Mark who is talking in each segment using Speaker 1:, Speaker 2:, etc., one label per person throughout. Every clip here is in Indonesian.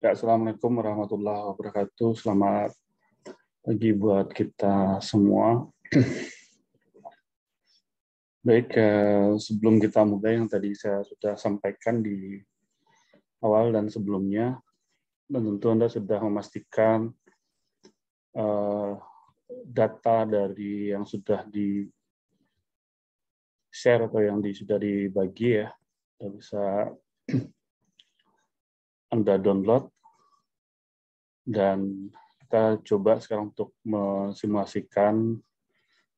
Speaker 1: Ya,
Speaker 2: Assalamualaikum warahmatullahi wabarakatuh. Selamat pagi buat kita semua. Baik, eh, sebelum kita mulai yang tadi saya sudah sampaikan di awal dan sebelumnya, dan tentu Anda sudah memastikan eh, data dari yang sudah di share atau yang sudah dibagi ya, sudah bisa anda download dan kita coba sekarang untuk mensimulasikan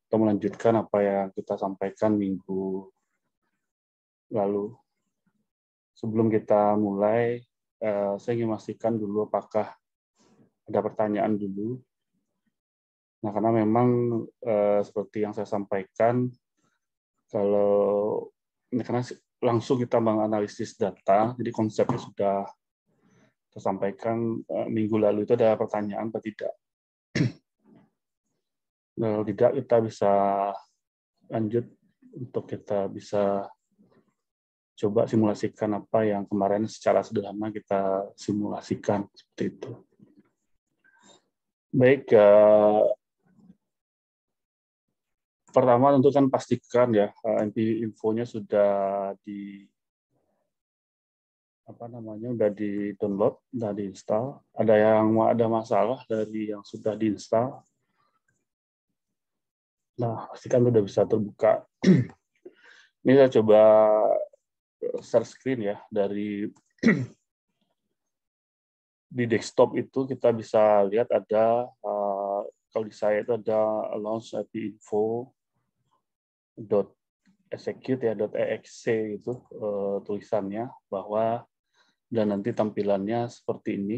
Speaker 2: atau melanjutkan apa yang kita sampaikan minggu lalu. Sebelum kita mulai, eh, saya ingin memastikan dulu apakah ada pertanyaan dulu. Nah, karena memang eh, seperti yang saya sampaikan, kalau karena langsung kita menganalisis data, jadi konsepnya sudah saya sampaikan eh, minggu lalu itu ada pertanyaan atau tidak. Kalau tidak kita bisa lanjut untuk kita bisa coba simulasikan apa yang kemarin secara sederhana kita simulasikan seperti itu. Baik, uh, pertama tentu kan pastikan ya eh, MP infonya sudah di apa namanya udah di download, udah di install Ada yang ada masalah dari yang sudah diinstal. Nah, pastikan udah bisa terbuka. Ini saya coba share screen ya dari di desktop itu kita bisa lihat ada eh, kalau di saya itu ada launch api info dot execute ya dot exe itu uh, eh, tulisannya bahwa dan nanti tampilannya seperti ini.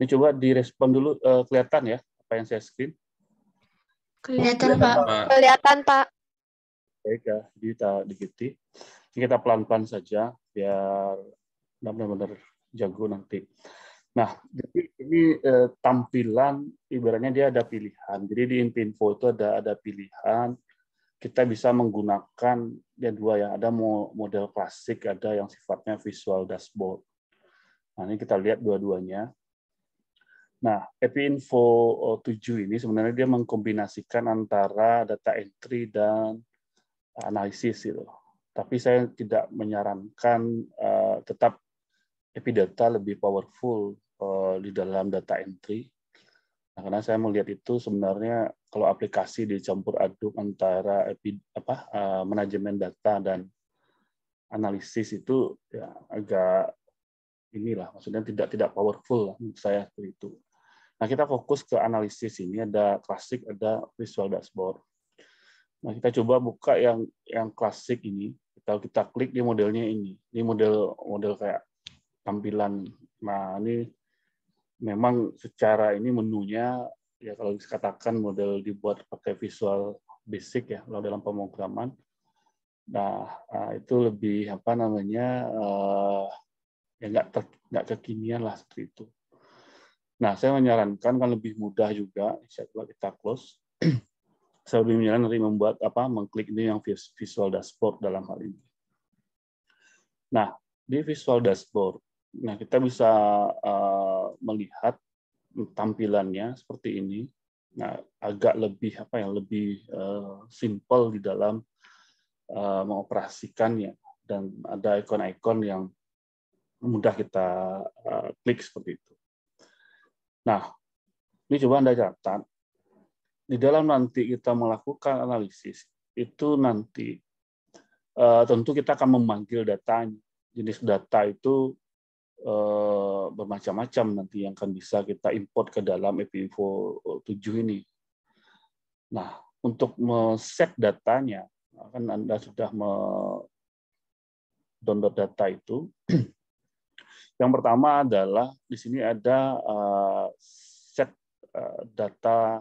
Speaker 2: Ini coba direspon dulu eh, kelihatan ya apa yang saya screen.
Speaker 1: Kelihatan, Pak. Pak. Kelihatan Pak.
Speaker 2: Baik ya, kita dikiti. Ini kita pelan-pelan saja biar benar-benar jago nanti. Nah, jadi ini eh, tampilan ibaratnya dia ada pilihan. Jadi di info itu ada ada pilihan kita bisa menggunakan ada dua ya, ada model klasik, ada yang sifatnya visual dashboard. Nah, ini kita lihat dua-duanya. Nah, API Info 7 ini sebenarnya dia mengkombinasikan antara data entry dan analisis itu. Tapi saya tidak menyarankan eh, tetap API data lebih powerful eh, di dalam data entry Nah, karena saya melihat itu sebenarnya kalau aplikasi dicampur aduk antara apa eh, manajemen data dan analisis itu ya agak inilah maksudnya tidak tidak powerful lah, menurut saya seperti itu. Nah kita fokus ke analisis ini ada klasik ada visual dashboard. Nah kita coba buka yang yang klasik ini kita kita klik di modelnya ini. Ini model model kayak tampilan. Nah ini memang secara ini menunya ya kalau dikatakan model dibuat pakai visual basic ya kalau dalam pemrograman nah ah, itu lebih apa namanya eh, ya nggak nggak kekinian lah seperti itu nah saya menyarankan kan lebih mudah juga setelah kita close saya lebih menyarankan nanti membuat apa mengklik ini yang visual dashboard dalam hal ini nah di visual dashboard nah kita bisa uh, melihat tampilannya seperti ini, nah agak lebih apa ya lebih uh, simple di dalam uh, mengoperasikannya dan ada ikon-ikon yang mudah kita uh, klik seperti itu. Nah, ini coba Anda catat. Di dalam nanti kita melakukan analisis, itu nanti uh, tentu kita akan memanggil datanya. Jenis data itu Eh, bermacam-macam nanti yang akan bisa kita import ke dalam EPINFO 7 ini. Nah, untuk set datanya, kan Anda sudah download data itu. Yang pertama adalah di sini ada eh, set eh, data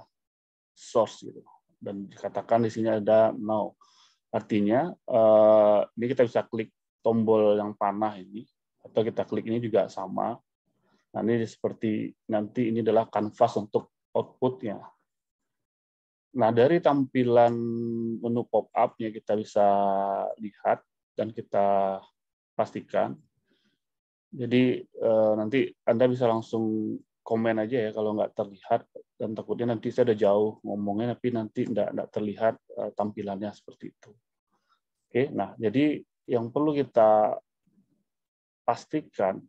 Speaker 2: source gitu. Dan dikatakan di sini ada now. Artinya ini kita bisa klik tombol yang panah ini atau kita klik ini juga sama. Nah, ini seperti nanti ini adalah kanvas untuk outputnya. Nah, dari tampilan menu pop-up-nya kita bisa lihat dan kita pastikan. Jadi eh, nanti Anda bisa langsung komen aja ya kalau nggak terlihat dan takutnya nanti saya udah jauh ngomongnya tapi nanti nggak nggak terlihat eh, tampilannya seperti itu. Oke, nah jadi yang perlu kita pastikan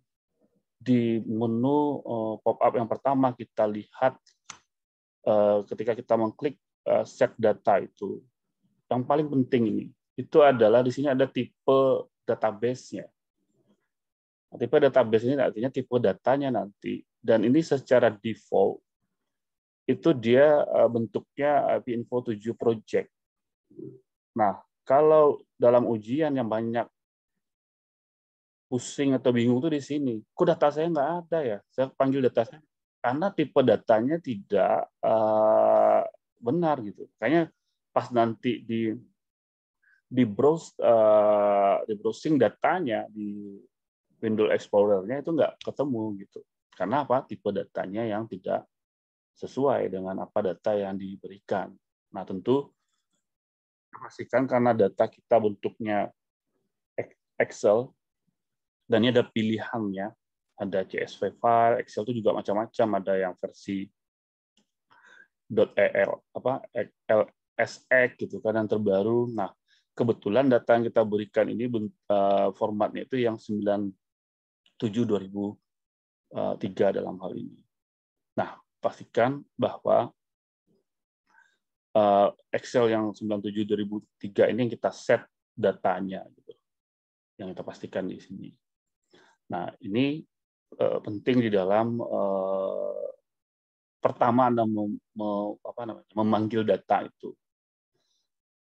Speaker 2: di menu eh, pop-up yang pertama kita lihat eh, ketika kita mengklik eh, set data itu. Yang paling penting ini, itu adalah di sini ada tipe database-nya. Nah, tipe database ini artinya tipe datanya nanti. Dan ini secara default, itu dia bentuknya info 7 Project. Nah, kalau dalam ujian yang banyak pusing atau bingung tuh di sini. Kok data saya nggak ada ya? Saya panggil data saya karena tipe datanya tidak uh, benar gitu. Kayaknya pas nanti di di browse uh, di browsing datanya di Windows Explorer-nya itu nggak ketemu gitu. Karena apa? Tipe datanya yang tidak sesuai dengan apa data yang diberikan. Nah, tentu pastikan karena data kita bentuknya Excel dan ini ada pilihannya ada CSV file Excel itu juga macam-macam ada yang versi .el .er, apa LSX gitu kan yang terbaru nah kebetulan data yang kita berikan ini eh, formatnya itu yang 97 2003 eh, dalam hal ini nah pastikan bahwa eh, Excel yang 97 2003 ini yang kita set datanya gitu yang kita pastikan di sini Nah, ini uh, penting di dalam uh, pertama Anda mem, mem, apa namanya, memanggil data itu.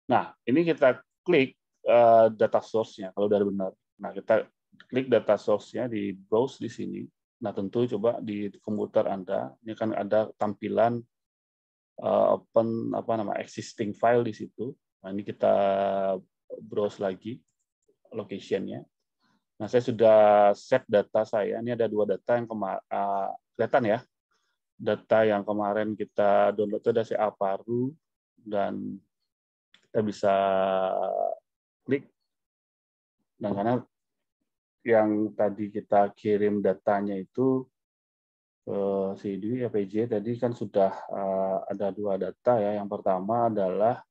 Speaker 2: Nah, ini kita klik uh, data source-nya kalau dari benar. Nah, kita klik data source-nya di browse di sini. Nah, tentu coba di komputer Anda, ini kan ada tampilan uh, open apa nama existing file di situ. Nah, ini kita browse lagi location-nya. Nah, saya sudah set data saya. Ini ada dua data yang kemarin uh, eh, kelihatan ya. Data yang kemarin kita download itu ada si Aparu, dan kita bisa klik. Dan karena yang tadi kita kirim datanya itu ke eh, si Dwi APJ tadi kan sudah uh, ada dua data ya. Yang pertama adalah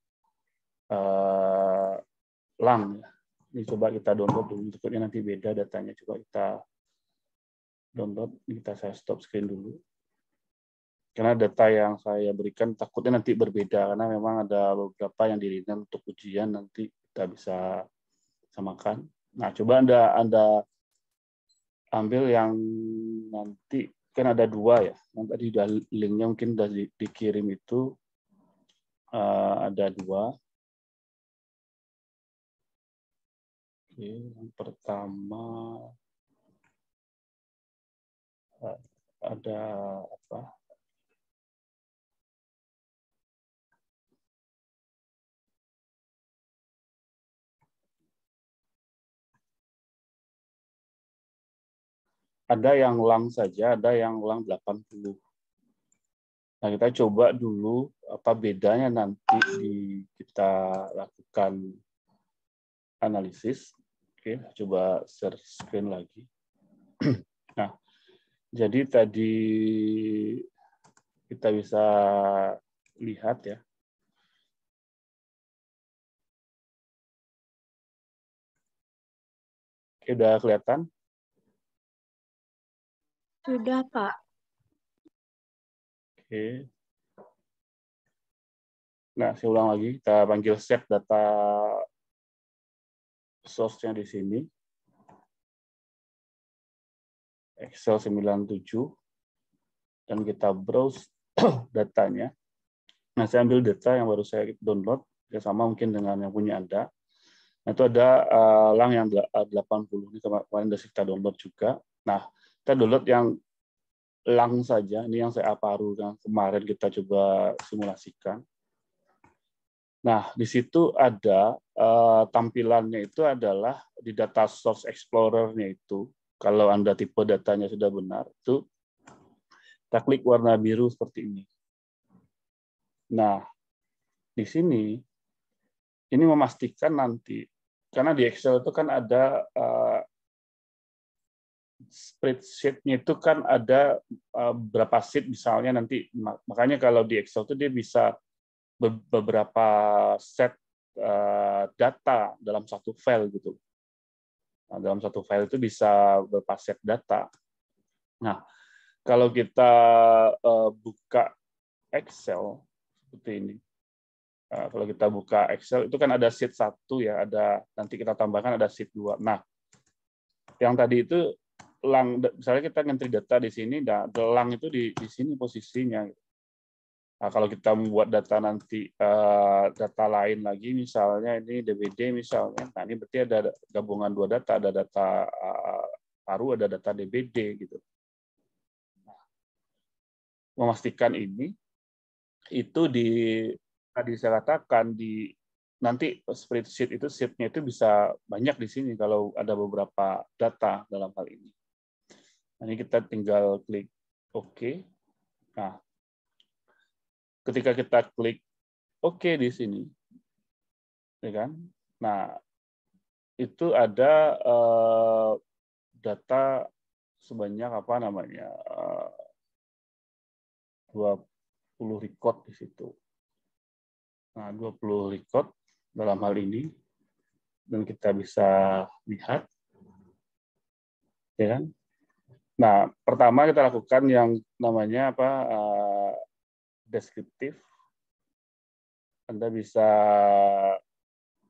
Speaker 2: uh, lang ya ini coba kita download dulu, takutnya nanti beda datanya. Coba kita download, kita saya stop screen dulu. Karena data yang saya berikan takutnya nanti berbeda, karena memang ada beberapa yang dirinya untuk ujian, nanti kita bisa samakan. Nah, coba Anda, Anda ambil yang nanti, kan ada dua ya, yang tadi udah linknya mungkin udah dikirim itu, uh, ada dua,
Speaker 1: Oke, yang pertama eh, ada apa? Ada yang lang saja, ada
Speaker 2: yang lang 80. Nah, kita coba dulu apa bedanya nanti di kita lakukan analisis Oke, coba share screen lagi. nah, jadi tadi kita bisa lihat ya.
Speaker 1: Oke, udah kelihatan? Sudah, Pak. Oke. Nah, saya ulang lagi. Kita panggil set data source-nya
Speaker 2: di sini. Excel 97 dan kita browse datanya. Nah, saya ambil data yang baru saya download ya sama mungkin dengan yang punya Anda. Nah, itu ada eh, lang yang 80 eh, ini kemarin sudah kita download juga. Nah, kita download yang lang saja. Ini yang saya aparu yang kemarin kita coba simulasikan. Nah, di situ ada uh, tampilannya itu adalah di data source explorer-nya itu, kalau Anda tipe datanya sudah benar, itu kita klik warna biru seperti ini. Nah, di sini, ini memastikan nanti, karena di Excel itu kan ada uh, spreadsheet-nya itu kan ada uh, berapa sheet misalnya nanti, makanya kalau di Excel itu dia bisa beberapa set uh, data dalam satu file gitu. Nah, dalam satu file itu bisa beberapa set data. Nah, kalau kita uh, buka Excel seperti ini, Nah, kalau kita buka Excel itu kan ada sheet satu ya, ada nanti kita tambahkan ada sheet 2. Nah, yang tadi itu lang, misalnya kita ngentri data di sini, nah, gelang itu di, di sini posisinya. Gitu. Nah, kalau kita membuat data nanti uh, data lain lagi, misalnya ini DBD misalnya, nah ini berarti ada gabungan dua data, ada data uh, ada data DBD gitu. Nah, memastikan ini itu di tadi saya katakan di nanti spreadsheet itu sheetnya itu bisa banyak di sini kalau ada beberapa data dalam hal ini. Nah, ini kita tinggal klik OK. Nah, ketika kita klik oke okay di sini ya kan nah itu ada uh, data sebanyak apa namanya eh, uh, 20 record di situ nah 20 record dalam hal ini dan kita bisa lihat ya kan nah pertama kita lakukan yang namanya apa uh, deskriptif. Anda bisa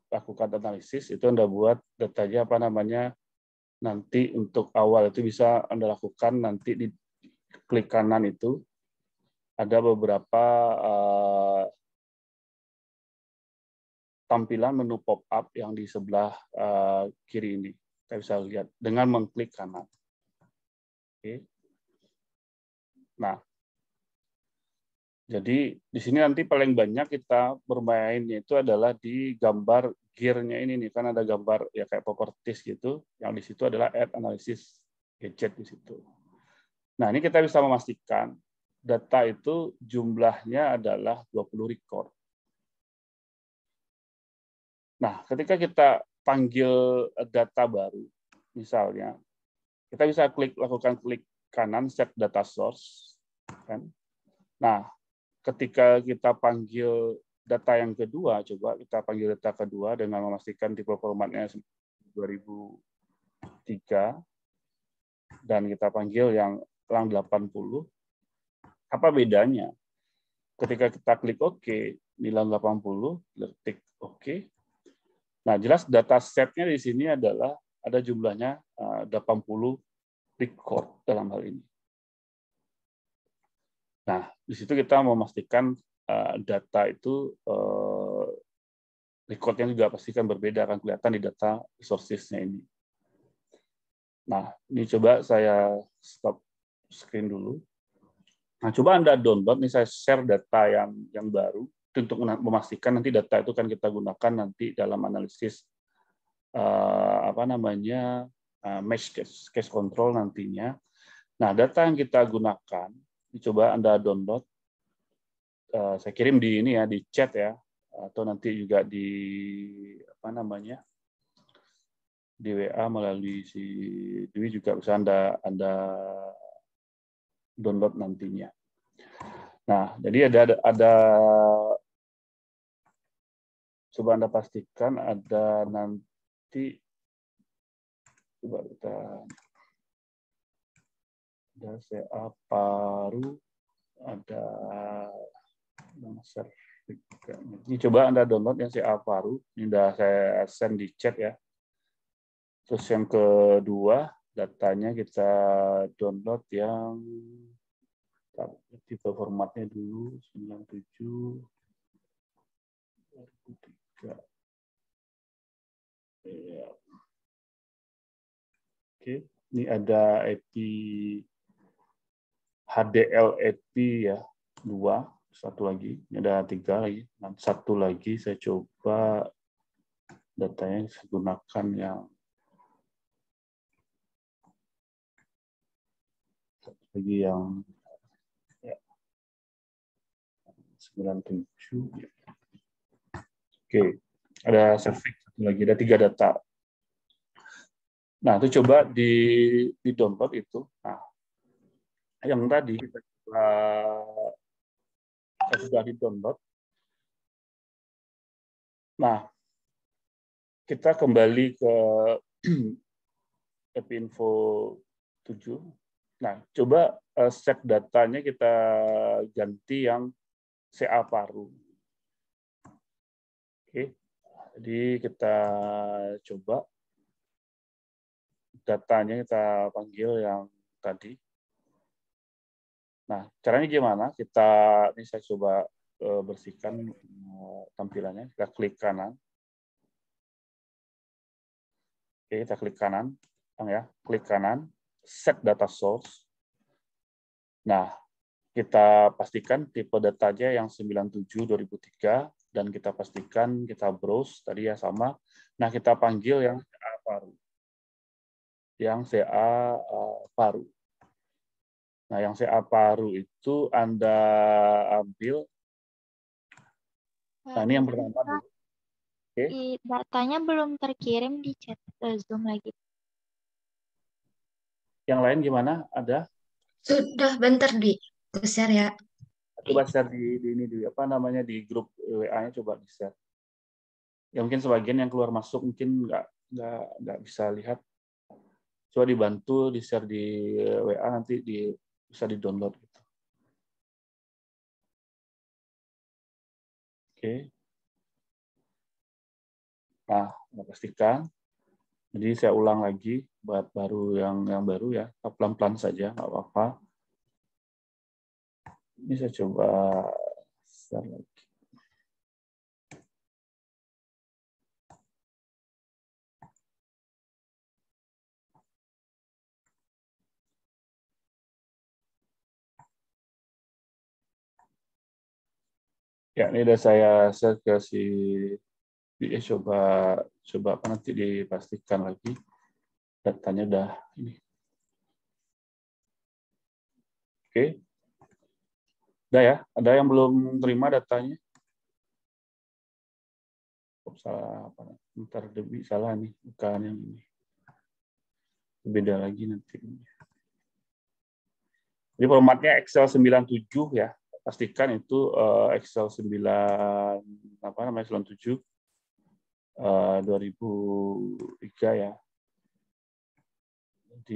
Speaker 2: lakukan analisis, itu Anda buat datanya apa namanya nanti untuk awal itu bisa Anda lakukan nanti di klik kanan itu ada beberapa uh, tampilan menu pop-up yang di sebelah uh, kiri ini. Kita bisa lihat dengan mengklik kanan. Oke. Okay. Nah, jadi di sini nanti paling banyak kita bermainnya itu adalah di gambar gearnya ini nih, kan ada gambar ya kayak properties gitu, yang di situ adalah ad analysis gadget di situ. Nah ini kita bisa memastikan data itu jumlahnya adalah 20 record. Nah ketika kita panggil data baru, misalnya kita bisa klik lakukan klik kanan set data source, kan? Nah, ketika kita panggil data yang kedua, coba kita panggil data kedua dengan memastikan tipe formatnya 2003 dan kita panggil yang lang 80. Apa bedanya? Ketika kita klik OK, nilang 80, klik OK. Nah, jelas data setnya di sini adalah ada jumlahnya 80 eh, record dalam hal ini. Nah, di situ kita memastikan eh, data itu record eh, recordnya juga pastikan berbeda akan kelihatan di data resourcesnya ini. Nah, ini coba saya stop screen dulu. Nah, coba Anda download, ini saya share data yang yang baru untuk memastikan nanti data itu kan kita gunakan nanti dalam analisis eh, apa namanya uh, mesh case, case control nantinya. Nah, data yang kita gunakan dicoba Anda download. Uh, saya kirim di ini ya, di chat ya, atau nanti juga di apa namanya di WA melalui si Dewi juga bisa anda anda download nantinya. Nah, jadi ada ada, ada coba anda pastikan ada nanti
Speaker 1: coba kita ada CA
Speaker 2: paru, ada cancer. Ini coba Anda download yang CA paru, ini sudah saya send di chat ya. Terus yang kedua, datanya kita download yang tipe formatnya dulu 97
Speaker 1: 2003 ya.
Speaker 2: oke ini ada IP HDL HDLEP ya dua satu lagi ini ada tiga lagi dan nah, satu lagi saya coba datanya saya gunakan yang satu lagi yang ya, sembilan tujuh oke ada satu lagi ada tiga data nah itu coba di di download itu nah yang tadi kita uh, sudah di download. Nah, kita kembali ke app info 7. Nah, coba cek eh, datanya kita ganti yang CA paru. Oke. Jadi kita coba datanya kita panggil yang tadi Nah, caranya gimana? Kita ini saya coba eh, bersihkan eh, tampilannya. Kita klik kanan. Oke, kita klik kanan. Bang ya, klik kanan, set data source. Nah, kita pastikan tipe datanya yang 97 2003 dan kita pastikan kita browse tadi ya sama. Nah, kita panggil yang CA baru. Yang CA uh, eh, Nah, yang CA paru itu Anda ambil.
Speaker 1: Nah, ini yang pertama. Oke. Okay. Datanya belum terkirim di chat eh, Zoom lagi.
Speaker 2: Yang lain gimana? Ada? Sudah bentar di share ya. Coba share di, di ini di apa namanya di grup WA-nya coba di share. Ya mungkin sebagian yang keluar masuk mungkin nggak nggak nggak bisa lihat coba dibantu di share di WA nanti di bisa
Speaker 1: di download gitu. Oke.
Speaker 2: Nah, pastikan. Jadi saya ulang lagi buat baru yang yang baru ya, pelan-pelan saja, nggak apa-apa. Ini saya coba share lagi.
Speaker 1: Ya, ini udah saya
Speaker 2: share ke si dia coba coba apa nanti dipastikan lagi datanya udah ini. Oke. Udah ya, ada yang belum terima datanya? Ups, salah apa? Ntar debi salah nih, bukan yang ini. Beda lagi nanti. ini formatnya Excel 97 ya, pastikan itu uh, Excel 9 apa namanya Excel 7 uh, 2003 ya. Jadi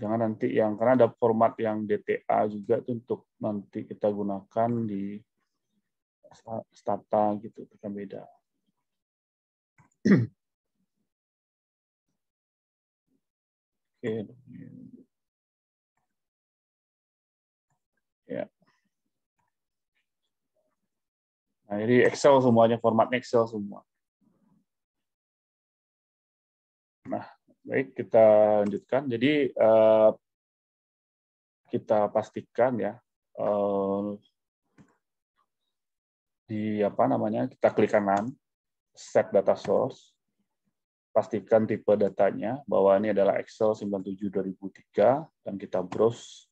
Speaker 2: jangan nanti yang karena ada format yang DTA juga tuh untuk nanti kita gunakan di stata gitu kan beda.
Speaker 1: Oke. Okay. Nah, ini Excel semuanya, format Excel semua. Nah,
Speaker 2: baik kita lanjutkan. Jadi eh, kita pastikan ya eh, di apa namanya kita klik kanan set data source pastikan tipe datanya bahwa ini adalah Excel 97 2003 dan kita browse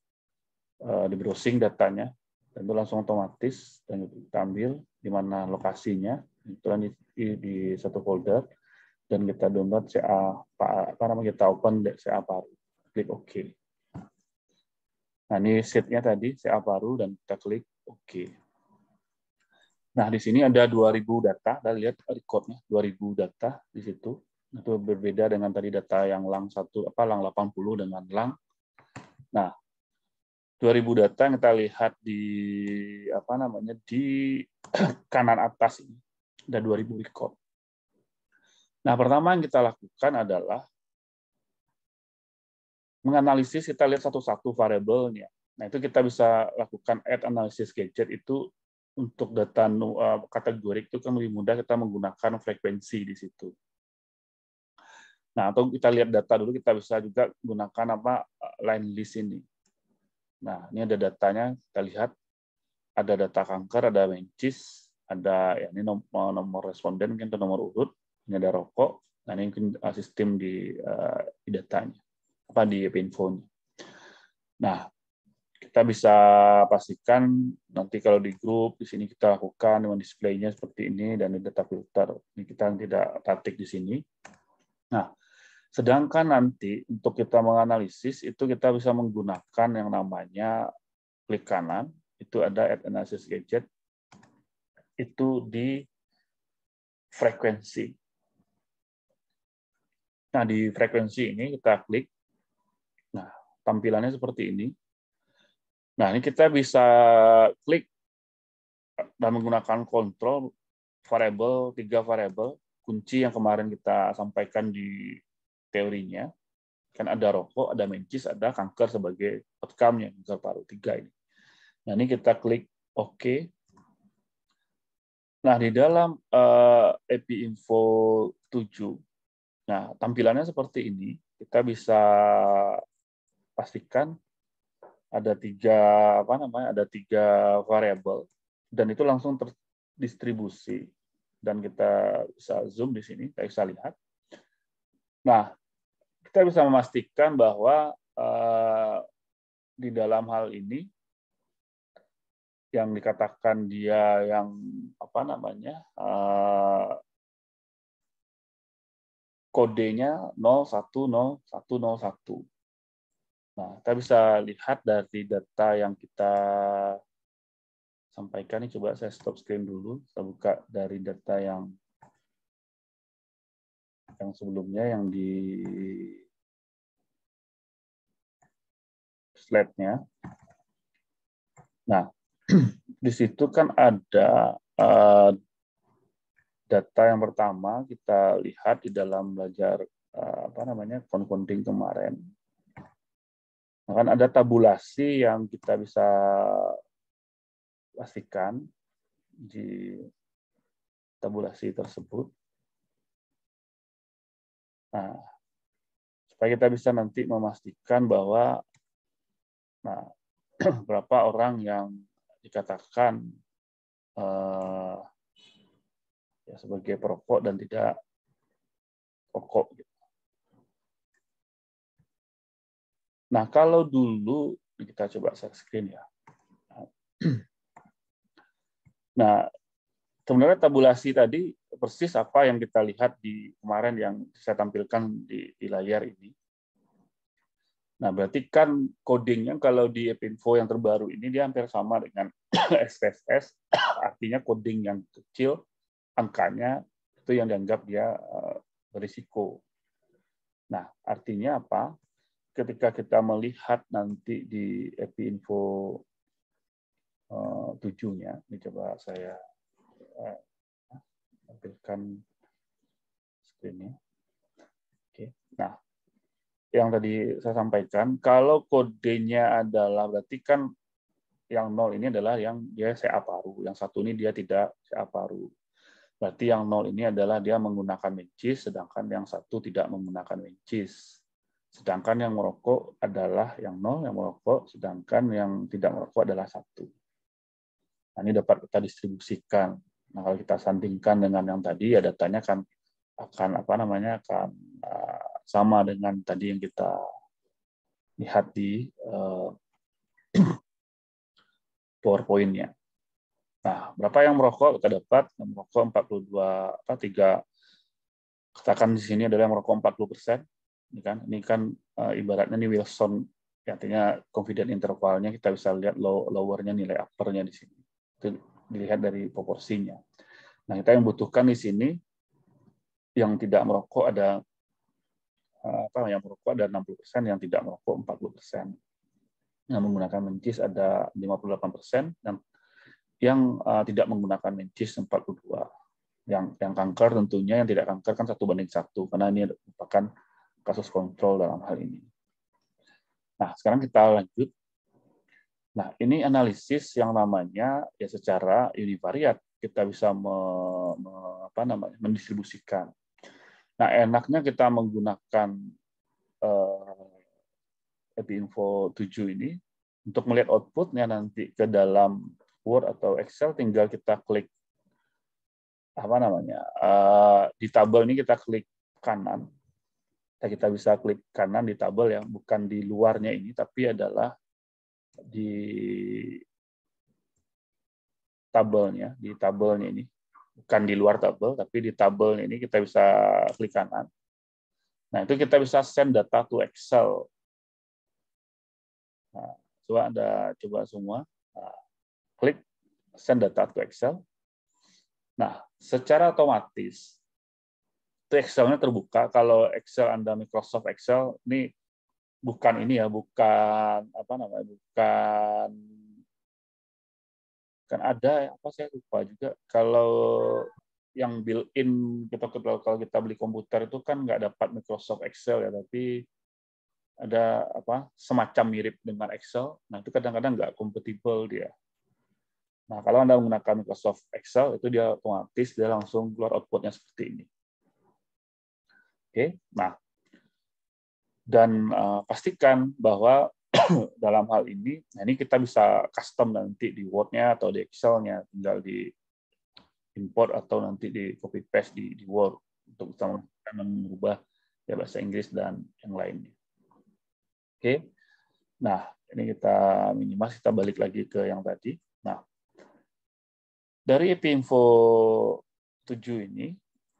Speaker 2: eh, di browsing datanya dan itu langsung otomatis dan kita ambil di mana lokasinya itu kan di, di, di satu folder dan kita download CA apa namanya kita open CA baru klik OK nah ini setnya tadi CA baru dan kita klik OK nah di sini ada 2000 data kita lihat recordnya 2000 data di situ itu berbeda dengan tadi data yang lang satu apa lang 80 dengan lang nah 2000 data yang kita lihat di apa namanya di kanan atas ini ada 2000 record. Nah, pertama yang kita lakukan adalah menganalisis kita lihat satu-satu variabelnya. Nah, itu kita bisa lakukan add analysis gadget itu untuk data eh, kategori itu kan lebih mudah kita menggunakan frekuensi di situ. Nah, atau kita lihat data dulu kita bisa juga gunakan apa eh, line list ini. Nah, ini ada datanya, kita lihat ada data kanker, ada mencis, ada ya ini nomor, nomor responden mungkin itu nomor urut, ini ada rokok, nah ini ah, sistem di, uh, di datanya, apa di infonya. Nah, kita bisa pastikan nanti kalau di grup di sini kita lakukan dengan displaynya seperti ini dan di data filter ini kita tidak tatik di sini. Nah, Sedangkan nanti untuk kita menganalisis itu kita bisa menggunakan yang namanya klik kanan, itu ada add Analysis Gadget, itu di frekuensi. Nah, di frekuensi ini kita klik. Nah, tampilannya seperti ini. Nah, ini kita bisa klik dan menggunakan kontrol variable tiga variable kunci yang kemarin kita sampaikan di teorinya kan ada rokok, ada mencis, ada kanker sebagai outcome yang kanker paru tiga ini. Nah ini kita klik OK. Nah di dalam uh, eh, EPI Info 7, nah tampilannya seperti ini. Kita bisa pastikan ada tiga apa namanya ada tiga variabel dan itu langsung terdistribusi dan kita bisa zoom di sini, kita bisa lihat Nah, kita bisa memastikan bahwa uh, di dalam hal ini yang dikatakan dia yang apa namanya uh, kodenya 010101. Nah, kita bisa lihat dari data yang kita sampaikan. Ini coba saya stop screen dulu. saya buka dari data yang yang sebelumnya yang di
Speaker 1: slide-nya.
Speaker 2: Nah, di situ kan ada uh, data yang pertama kita lihat di dalam belajar uh, apa namanya confounding kemarin. Akan ada tabulasi yang kita bisa pastikan di tabulasi tersebut. Nah, supaya kita bisa nanti memastikan bahwa nah, berapa orang yang dikatakan uh, sebagai perokok dan tidak perokok. Nah, kalau dulu kita coba share screen ya. Nah, sebenarnya tabulasi tadi persis apa yang kita lihat di kemarin yang saya tampilkan di, di layar ini. Nah, berarti kan codingnya kalau di Epinfo yang terbaru ini dia hampir sama dengan SSS, artinya coding yang kecil, angkanya itu yang dianggap dia eh, berisiko. Nah, artinya apa? Ketika kita melihat nanti di Epinfo eh, tujuhnya, ini coba saya uh, screen-nya. Oke, nah yang tadi saya sampaikan, kalau kodenya adalah berarti kan yang nol ini adalah yang dia CA paru, yang satu ini dia tidak CA paru. Berarti yang nol ini adalah dia menggunakan winchis, sedangkan yang satu tidak menggunakan winchis. Sedangkan yang merokok adalah yang nol yang merokok, sedangkan yang tidak merokok adalah satu. Nah, ini dapat kita distribusikan Nah, kalau kita sandingkan dengan yang tadi, ya datanya akan akan apa namanya akan uh, sama dengan tadi yang kita lihat di uh, PowerPoint-nya. Nah, berapa yang merokok kita dapat? Yang merokok 42 apa 3 katakan di sini adalah yang merokok 40%, persen. ini kan ini kan uh, ibaratnya ini Wilson artinya confident intervalnya kita bisa lihat low, lowernya nilai uppernya di sini dilihat dari proporsinya. Nah, kita yang butuhkan di sini yang tidak merokok ada eh, apa yang merokok ada 60%, yang tidak merokok 40%. Yang menggunakan mencis ada 58% dan yang uh, tidak menggunakan mencis 42. Yang yang kanker tentunya yang tidak kanker kan satu banding satu karena ini merupakan kasus kontrol dalam hal ini. Nah, sekarang kita lanjut Nah, ini analisis yang namanya ya secara univariat kita bisa me, me, apa namanya mendistribusikan. Nah, enaknya kita menggunakan eh, Info 7 ini untuk melihat outputnya nanti ke dalam Word atau Excel tinggal kita klik apa namanya uh, di tabel ini kita klik kanan kita bisa klik kanan di tabel ya bukan di luarnya ini tapi adalah di tabelnya, di tabelnya ini. Bukan di luar tabel, tapi di tabelnya ini kita bisa klik kanan. Nah, itu kita bisa send data to Excel. Nah, coba Anda coba semua. Nah, klik send data to Excel. Nah, secara otomatis itu excel terbuka. Kalau Excel Anda Microsoft Excel, ini bukan ini ya, bukan apa namanya, bukan kan ada apa saya lupa juga kalau yang built-in kita kalau kita beli komputer itu kan nggak dapat Microsoft Excel ya, tapi ada apa semacam mirip dengan Excel. Nah itu kadang-kadang nggak kompatibel dia. Nah kalau anda menggunakan Microsoft Excel itu dia otomatis dia langsung keluar outputnya seperti ini. Oke, nah dan uh, pastikan bahwa dalam hal ini, nah ini kita bisa custom nanti di Word-nya atau di Excel-nya, tinggal di import atau nanti di copy paste di, di Word untuk bisa mengubah ya bahasa Inggris dan yang lainnya. Oke, okay. nah ini kita minimal kita balik lagi ke yang tadi. Nah, dari IP Info 7 ini,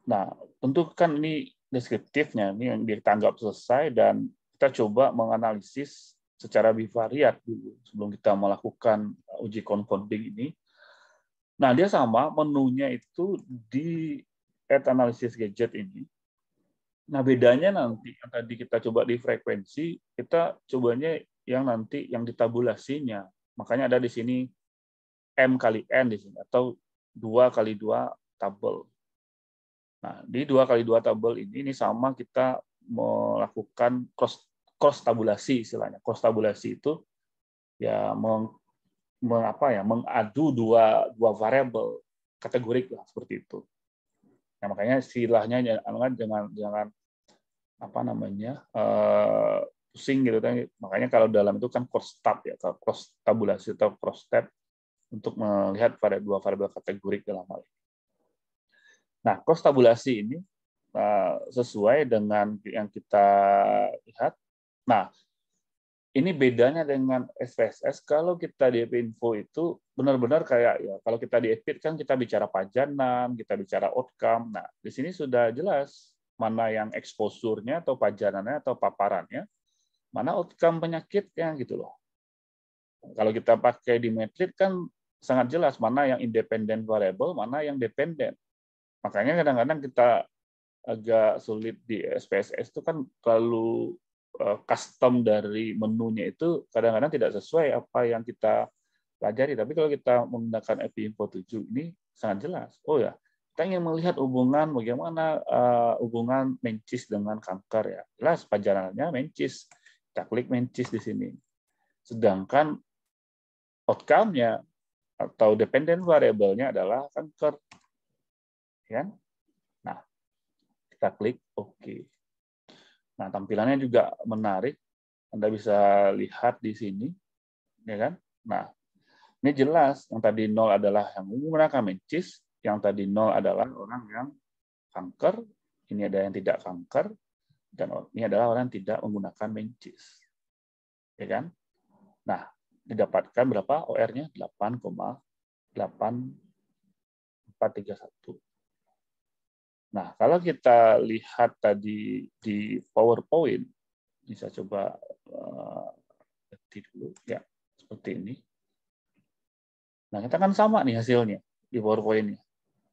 Speaker 2: nah tentu kan ini deskriptifnya ini yang ditanggap selesai dan kita coba menganalisis secara bivariat dulu sebelum kita melakukan uh, uji confounding ini. Nah, dia sama menunya itu di et analisis gadget ini. Nah, bedanya nanti yang tadi kita coba di frekuensi, kita cobanya yang nanti yang ditabulasinya. Makanya ada di sini M kali N di sini, atau 2 kali 2 tabel. Nah, di dua kali dua tabel ini, ini sama kita melakukan cross cross tabulasi istilahnya. Cross tabulasi itu ya meng, meng apa ya mengadu dua dua variabel kategorik lah seperti itu. Nah, makanya istilahnya jangan jangan jangan apa namanya uh, pusing gitu kan. Makanya kalau dalam itu kan cross tab ya, cross tabulasi atau cross tab untuk melihat pada dua variabel kategorik dalam hal ini. Nah, kos tabulasi ini eh, sesuai dengan yang kita lihat. Nah, ini bedanya dengan SPSS kalau kita di Info itu benar-benar kayak ya kalau kita di FPIT kan kita bicara pajanan, kita bicara outcome. Nah, di sini sudah jelas mana yang eksposurnya atau pajanannya atau paparannya, mana outcome penyakitnya gitu loh. Kalau kita pakai di metrik kan sangat jelas mana yang independent variable, mana yang dependent. Makanya kadang-kadang kita agak sulit di SPSS itu kan terlalu eh, custom dari menunya itu kadang-kadang tidak sesuai apa yang kita pelajari. Tapi kalau kita menggunakan API Info 7 ini sangat jelas. Oh ya, kita ingin melihat hubungan bagaimana eh, hubungan mencis dengan kanker ya. Jelas pajarannya mencis. Kita klik mencis di sini. Sedangkan outcome-nya atau dependent variable-nya adalah kanker ya. Nah, kita klik OK. Nah, tampilannya juga menarik. Anda bisa lihat di sini, ya kan? Nah, ini jelas yang tadi nol adalah yang menggunakan mencis, yang tadi nol adalah orang yang kanker, ini ada yang tidak kanker, dan ini adalah orang yang tidak menggunakan mencis. Ya kan? Nah, didapatkan berapa OR-nya? 8,8431. Nah, kalau kita lihat tadi di PowerPoint, bisa coba ganti eh, dulu ya, seperti ini. Nah, kita kan sama nih hasilnya di PowerPoint ini.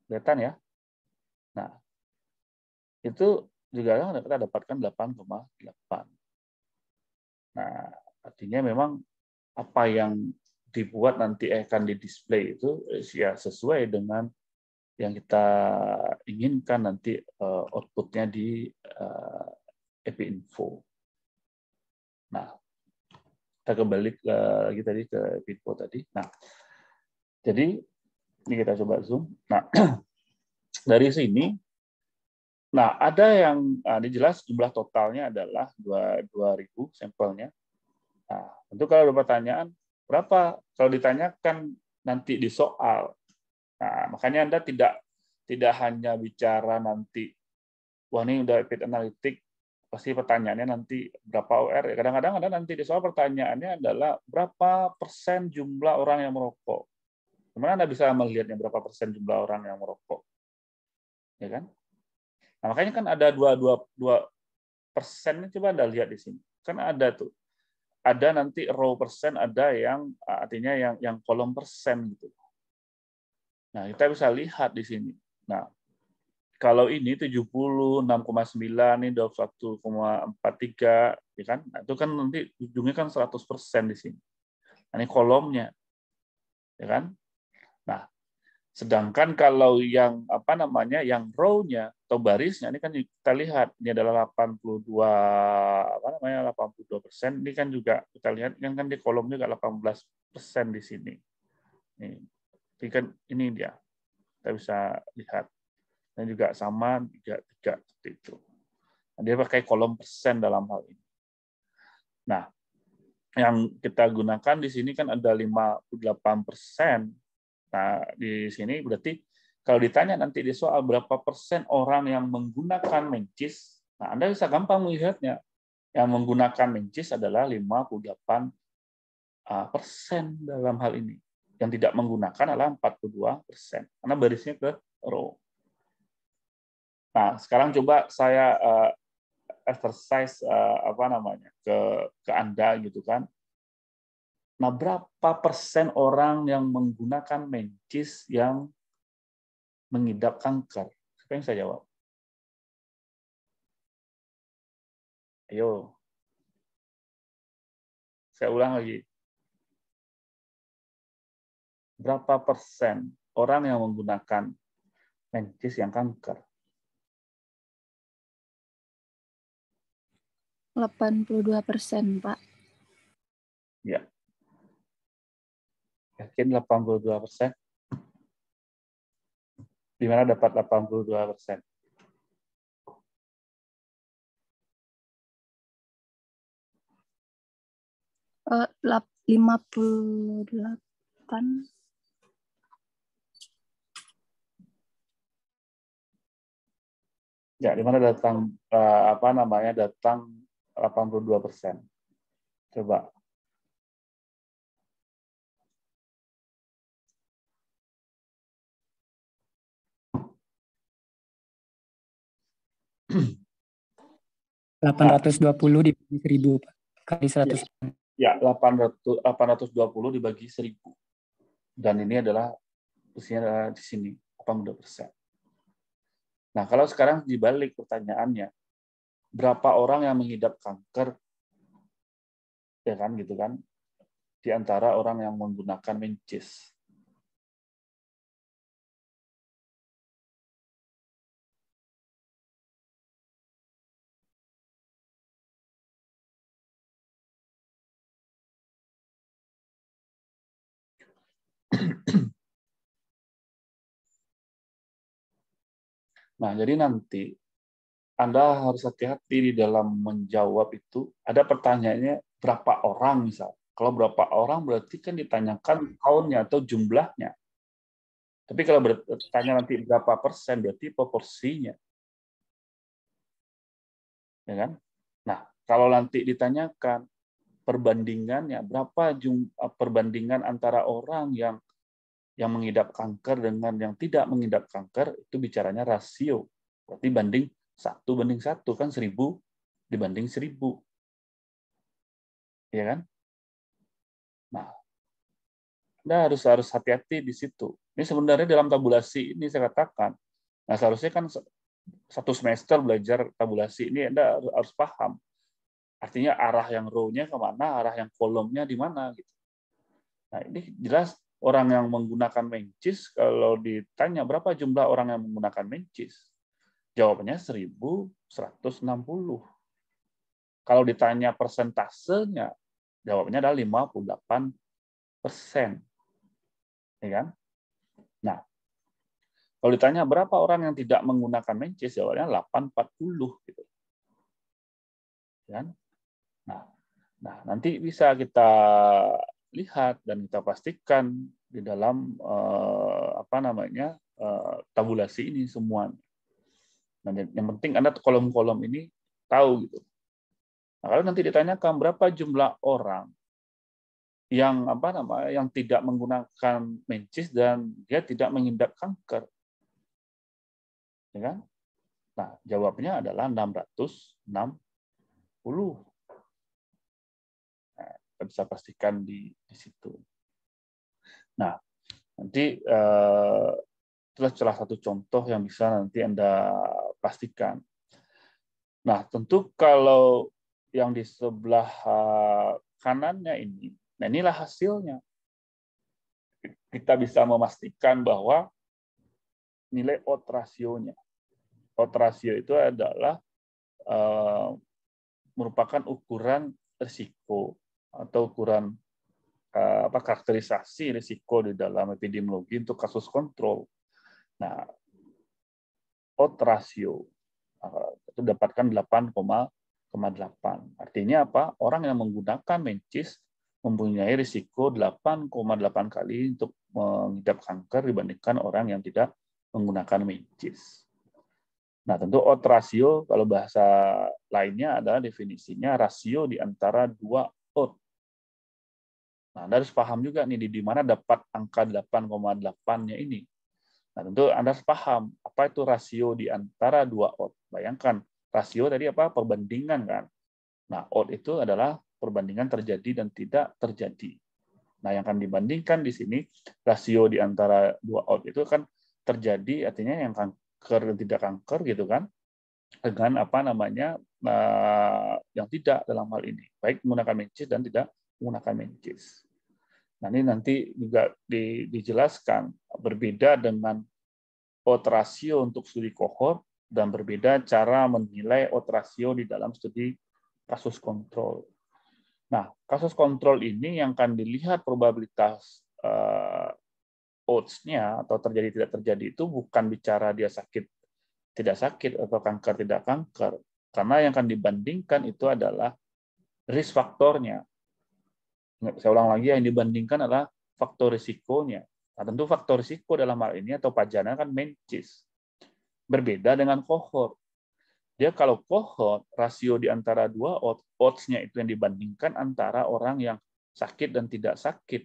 Speaker 2: Kelihatan ya? Nah, itu juga kan kita dapatkan 8,8. Nah, artinya memang apa yang dibuat nanti akan di display itu ya sesuai dengan yang kita inginkan nanti eh, outputnya di uh, Info. Nah, kita kembali eh, lagi tadi ke Info tadi. Nah, jadi ini kita coba zoom. Nah, dari sini, nah ada yang nah, dijelas jumlah totalnya adalah 2.000 sampelnya. Nah, tentu kalau ada pertanyaan, berapa? Kalau ditanyakan nanti di soal Nah, makanya Anda tidak tidak hanya bicara nanti, wah ini udah fit analitik, pasti pertanyaannya nanti berapa OR. Kadang-kadang Anda nanti di soal pertanyaannya adalah berapa persen jumlah orang yang merokok. Gimana Anda bisa melihatnya berapa persen jumlah orang yang merokok? Ya kan? Nah, makanya kan ada dua, dua, dua persen, coba Anda lihat di sini. Kan ada tuh. Ada nanti row persen, ada yang artinya yang yang kolom persen gitu. Nah, kita bisa lihat di sini. Nah, kalau ini 76,9 sembilan ini 21,43, ya kan? Nah, itu kan nanti ujungnya kan 100% di sini. Nah, ini kolomnya. Ya kan? Nah, sedangkan kalau yang apa namanya yang row-nya atau barisnya ini kan kita lihat ini adalah 82 apa namanya 82 persen ini kan juga kita lihat kan kan di kolomnya juga 18 persen di sini. Nih. Jadi kan ini dia. Kita bisa lihat. Dan juga sama, tiga, tiga seperti itu. Nah, dia pakai kolom persen dalam hal ini. Nah, yang kita gunakan di sini kan ada 58 persen. Nah, di sini berarti kalau ditanya nanti di soal berapa persen orang yang menggunakan mencis, nah Anda bisa gampang melihatnya. Yang menggunakan mencis adalah 58 ah, persen dalam hal ini yang tidak menggunakan adalah 42 persen karena barisnya ke row. Nah sekarang coba saya uh, exercise uh, apa namanya ke ke anda gitu kan. Nah berapa persen orang yang menggunakan mencis yang mengidap
Speaker 1: kanker? Siapa yang saya jawab? Ayo, saya ulang lagi berapa persen orang yang menggunakan medis yang kanker? 82 persen, Pak.
Speaker 2: Ya. Yakin 82 persen? Di mana dapat
Speaker 1: 82 persen? Eh, uh, 58
Speaker 2: Ya, di mana datang eh, apa namanya datang
Speaker 1: 82 persen. Coba. Delapan ratus dua
Speaker 2: puluh dibagi seribu kali ya. seratus. Ya, delapan ratus dua puluh dibagi seribu. Dan ini adalah usianya di sini, delapan dua persen. Nah, kalau sekarang dibalik pertanyaannya, berapa orang yang mengidap kanker? Ya kan gitu kan? Di antara orang yang
Speaker 1: menggunakan mencis.
Speaker 2: Nah, jadi nanti Anda harus hati-hati di dalam menjawab itu. Ada pertanyaannya berapa orang misal. Kalau berapa orang berarti kan ditanyakan tahunnya atau jumlahnya. Tapi kalau bertanya nanti berapa persen berarti proporsinya. Ya kan? Nah, kalau nanti ditanyakan perbandingannya berapa jumlah perbandingan antara orang yang yang mengidap kanker dengan yang tidak mengidap kanker itu bicaranya rasio. Berarti banding satu banding satu kan seribu dibanding seribu, ya kan? Nah, anda harus harus hati-hati di situ. Ini sebenarnya dalam tabulasi ini saya katakan, nah seharusnya kan satu semester belajar tabulasi ini Anda harus paham. Artinya arah yang row-nya kemana, arah yang kolomnya di mana gitu. Nah ini jelas orang yang menggunakan mencis, kalau ditanya berapa jumlah orang yang menggunakan mencis, jawabannya 1160. Kalau ditanya persentasenya, jawabannya adalah 58 persen. Ya kan? Nah, kalau ditanya berapa orang yang tidak menggunakan mencis, jawabannya 840 gitu. Ya kan? Nah, nah, nanti bisa kita lihat dan kita pastikan di dalam uh, apa namanya uh, tabulasi ini semua. Nah, yang penting Anda kolom-kolom ini tahu gitu. Nah, kalau nanti ditanyakan berapa jumlah orang yang apa nama yang tidak menggunakan mencis dan dia tidak mengidap kanker. Ya kan? Nah, jawabnya adalah 660 akan bisa pastikan di, di situ. Nah, nanti eh, itulah salah satu contoh yang bisa nanti Anda pastikan. Nah, tentu kalau yang di sebelah eh, kanannya ini, nah inilah hasilnya. Kita bisa memastikan bahwa nilai odd rasionya. Odd rasio itu adalah eh, merupakan ukuran risiko atau ukuran eh, apa karakterisasi risiko di dalam epidemiologi untuk kasus kontrol. Nah, odds ratio eh, itu dapatkan 8,8. Artinya apa? Orang yang menggunakan mencis mempunyai risiko 8,8 kali untuk mengidap kanker dibandingkan orang yang tidak menggunakan mencis. Nah, tentu odds ratio kalau bahasa lainnya adalah definisinya rasio di antara dua Nah, Anda harus paham juga nih di, di mana dapat angka 8,8-nya ini. Nah, tentu Anda harus paham apa itu rasio di antara dua out. Bayangkan, rasio tadi apa? Perbandingan kan. Nah, out itu adalah perbandingan terjadi dan tidak terjadi. Nah, yang akan dibandingkan di sini rasio di antara dua out itu kan terjadi artinya yang kanker dan tidak kanker gitu kan dengan apa namanya eh, yang tidak dalam hal ini baik menggunakan matches dan tidak menggunakan Menkes. Nah, ini nanti juga dijelaskan berbeda dengan out untuk studi kohort dan berbeda cara menilai out di dalam studi kasus kontrol. Nah, kasus kontrol ini yang akan dilihat probabilitas uh, eh, odds-nya atau terjadi tidak terjadi itu bukan bicara dia sakit tidak sakit atau kanker tidak kanker, karena yang akan dibandingkan itu adalah risk faktornya saya ulang lagi yang dibandingkan adalah faktor risikonya. Nah, tentu faktor risiko dalam hal ini atau pajana kan mencis. Berbeda dengan kohor. Dia kalau kohor, rasio di antara dua odds-nya itu yang dibandingkan antara orang yang sakit dan tidak sakit.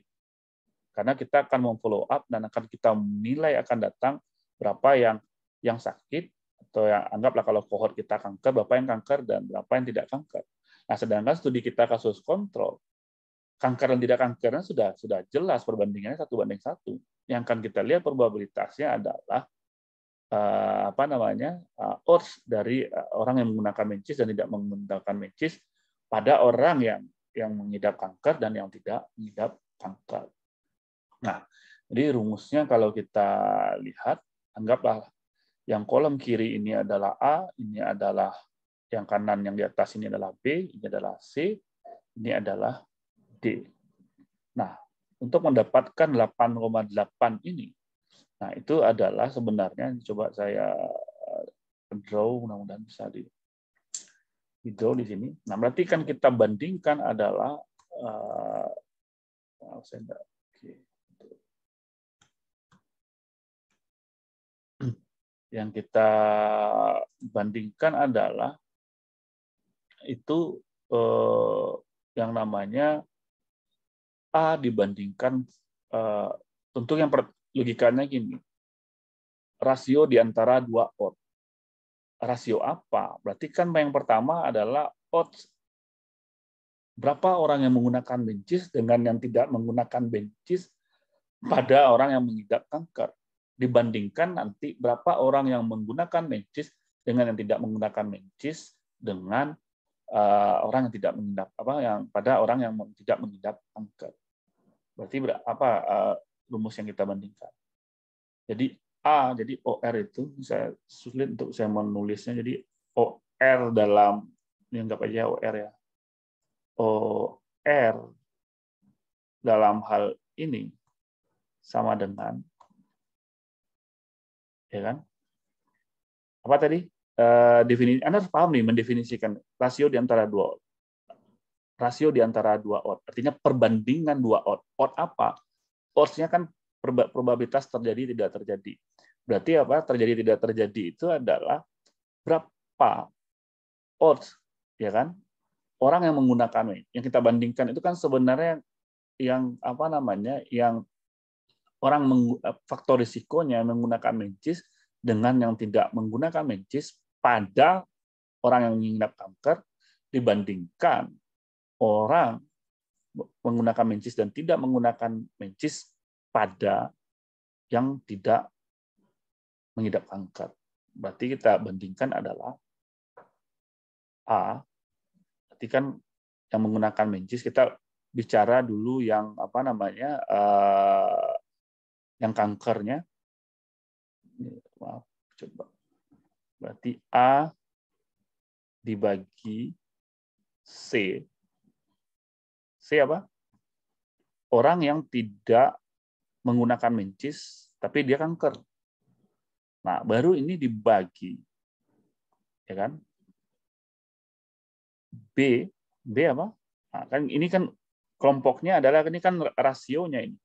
Speaker 2: Karena kita akan memfollow up dan akan kita menilai akan datang berapa yang yang sakit atau yang anggaplah kalau kohort kita kanker, berapa yang kanker dan berapa yang tidak kanker. Nah, sedangkan studi kita kasus kontrol, kanker dan tidak kanker kan sudah sudah jelas perbandingannya satu banding satu. Yang akan kita lihat probabilitasnya adalah uh, apa namanya eh, odds dari eh, orang yang menggunakan mencis dan tidak menggunakan mencis pada orang yang yang mengidap kanker dan yang tidak mengidap kanker. Nah, jadi rumusnya kalau kita lihat, anggaplah yang kolom kiri ini adalah A, ini adalah yang kanan yang di atas ini adalah B, ini adalah C, ini adalah D. Nah, untuk mendapatkan 8,8 ini, nah itu adalah sebenarnya coba saya eh, draw mudah-mudahan bisa di, di draw di sini. Nah, berarti kan kita bandingkan adalah uh, saya enggak, okay. yang kita bandingkan adalah itu eh, yang namanya A dibandingkan uh, tentu yang per, logikanya gini. Rasio di antara dua odds. Rasio apa? Berarti kan yang pertama adalah odds berapa orang yang menggunakan bencis dengan yang tidak menggunakan bencis pada orang yang mengidap kanker dibandingkan nanti berapa orang yang menggunakan bencis dengan yang tidak menggunakan bencis dengan Eh, orang yang tidak mengidap apa yang pada orang yang tidak mengidap kanker. Berarti apa eh, rumus yang kita bandingkan. Jadi A, jadi OR itu saya sulit untuk saya menulisnya. Jadi OR dalam ini anggap aja OR ya. OR dalam hal ini sama dengan ya kan? Apa tadi? Eh, definisi Anda harus paham nih mendefinisikan rasio di antara dua odd. Rasio di antara dua odd Artinya perbandingan dua odd odd apa? Odds-nya kan probabilitas terjadi tidak terjadi. Berarti apa? Terjadi tidak terjadi itu adalah berapa odds ya kan? Orang yang menggunakan yang kita bandingkan itu kan sebenarnya yang apa namanya yang orang meng, faktor risikonya menggunakan mencis dengan yang tidak menggunakan mencis pada orang yang mengidap kanker dibandingkan orang menggunakan mencis dan tidak menggunakan mencis pada yang tidak mengidap kanker. Berarti kita bandingkan adalah A, berarti kan yang menggunakan mencis kita bicara dulu yang apa namanya eh, yang kankernya. Maaf, coba Berarti A dibagi C. C apa? Orang yang tidak menggunakan mencis, tapi dia kanker. Nah, baru ini dibagi. Ya kan? B, B apa? Nah, kan ini kan kelompoknya adalah ini kan rasionya ini.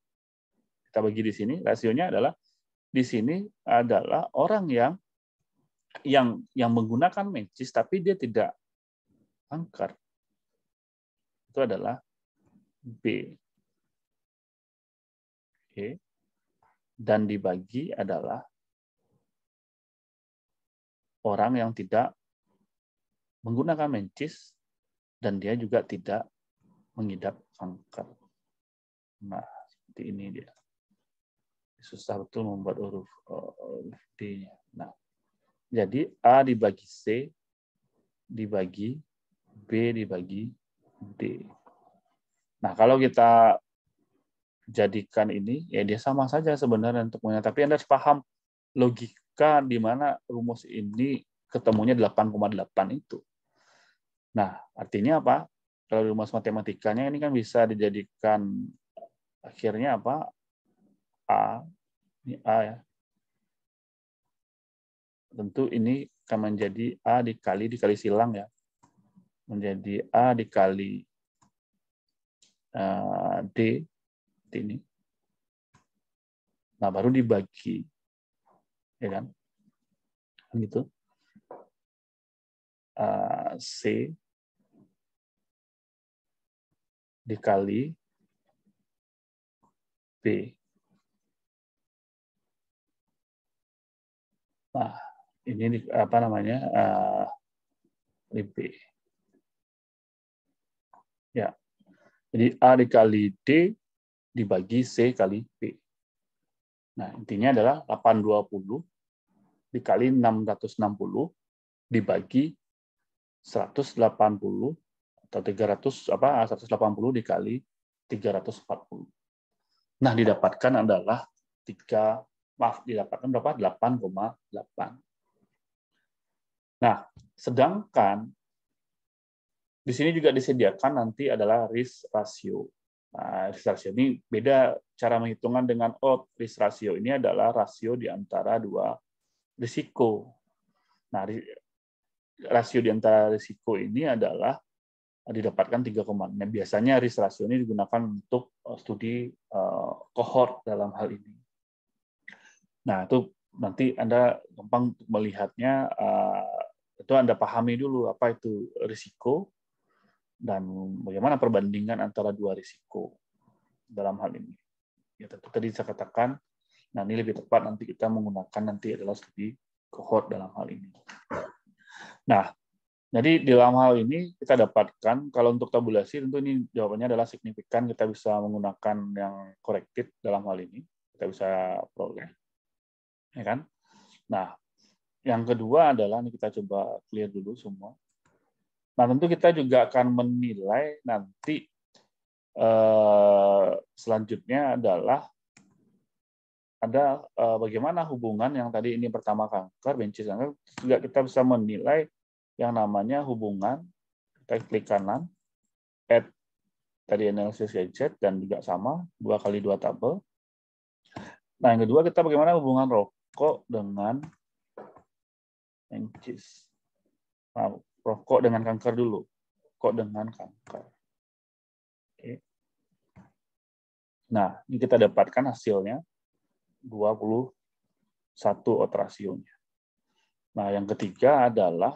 Speaker 2: Kita bagi di sini, rasionya adalah di sini adalah orang yang yang yang menggunakan magis tapi dia tidak angker itu adalah B. Oke. Dan dibagi adalah orang yang tidak menggunakan mencis dan dia juga tidak mengidap kanker. Nah, seperti ini dia. Susah betul membuat huruf eh, D-nya. Nah, jadi A dibagi C dibagi B dibagi D. Nah, kalau kita jadikan ini, ya dia sama saja sebenarnya punya. Tapi Anda harus paham logika di mana rumus ini ketemunya 8,8 itu. Nah, artinya apa? Kalau rumus matematikanya ini kan bisa dijadikan akhirnya apa? A, ini A ya, tentu ini akan menjadi A dikali dikali silang ya. Menjadi A dikali uh, D ini. Nah, baru dibagi. Ya kan?
Speaker 1: kan gitu. Uh, C dikali B. Nah,
Speaker 2: ini apa namanya uh, Ya, jadi A dikali D dibagi C kali P. Nah, intinya adalah 820 dikali 660 dibagi 180 atau 300 apa 180 dikali 340. Nah, didapatkan adalah 3 maaf didapatkan berapa? 8,8. Nah, sedangkan di sini juga disediakan nanti adalah risk ratio. Nah, risk ratio ini beda cara menghitungan dengan odd. Risk ratio ini adalah rasio di antara dua risiko. Nah, rasio di antara risiko ini adalah didapatkan 3,6. Nah, biasanya risk ratio ini digunakan untuk eh, studi eh, kohort dalam hal ini. Nah, itu nanti Anda gampang melihatnya eh, itu Anda pahami dulu apa itu risiko dan bagaimana perbandingan antara dua risiko dalam hal ini. Ya tentu tadi saya katakan, nah ini lebih tepat nanti kita menggunakan nanti adalah studi cohort dalam hal ini. Nah, jadi dalam hal ini kita dapatkan kalau untuk tabulasi tentu ini jawabannya adalah signifikan kita bisa menggunakan yang corrected dalam hal ini kita bisa peroleh, ya kan? Nah, yang kedua adalah ini kita coba clear dulu semua. Nah tentu kita juga akan menilai nanti eh, selanjutnya adalah ada eh, bagaimana hubungan yang tadi ini pertama kanker, benci kanker juga kita bisa menilai yang namanya hubungan kita klik kanan add tadi analisis gadget dan juga sama dua kali dua tabel. Nah yang kedua kita bagaimana hubungan rokok dengan Encis. Nah, rokok dengan kanker dulu. kok dengan kanker. Oke. Nah, ini kita dapatkan hasilnya 21 satu Nah, yang ketiga adalah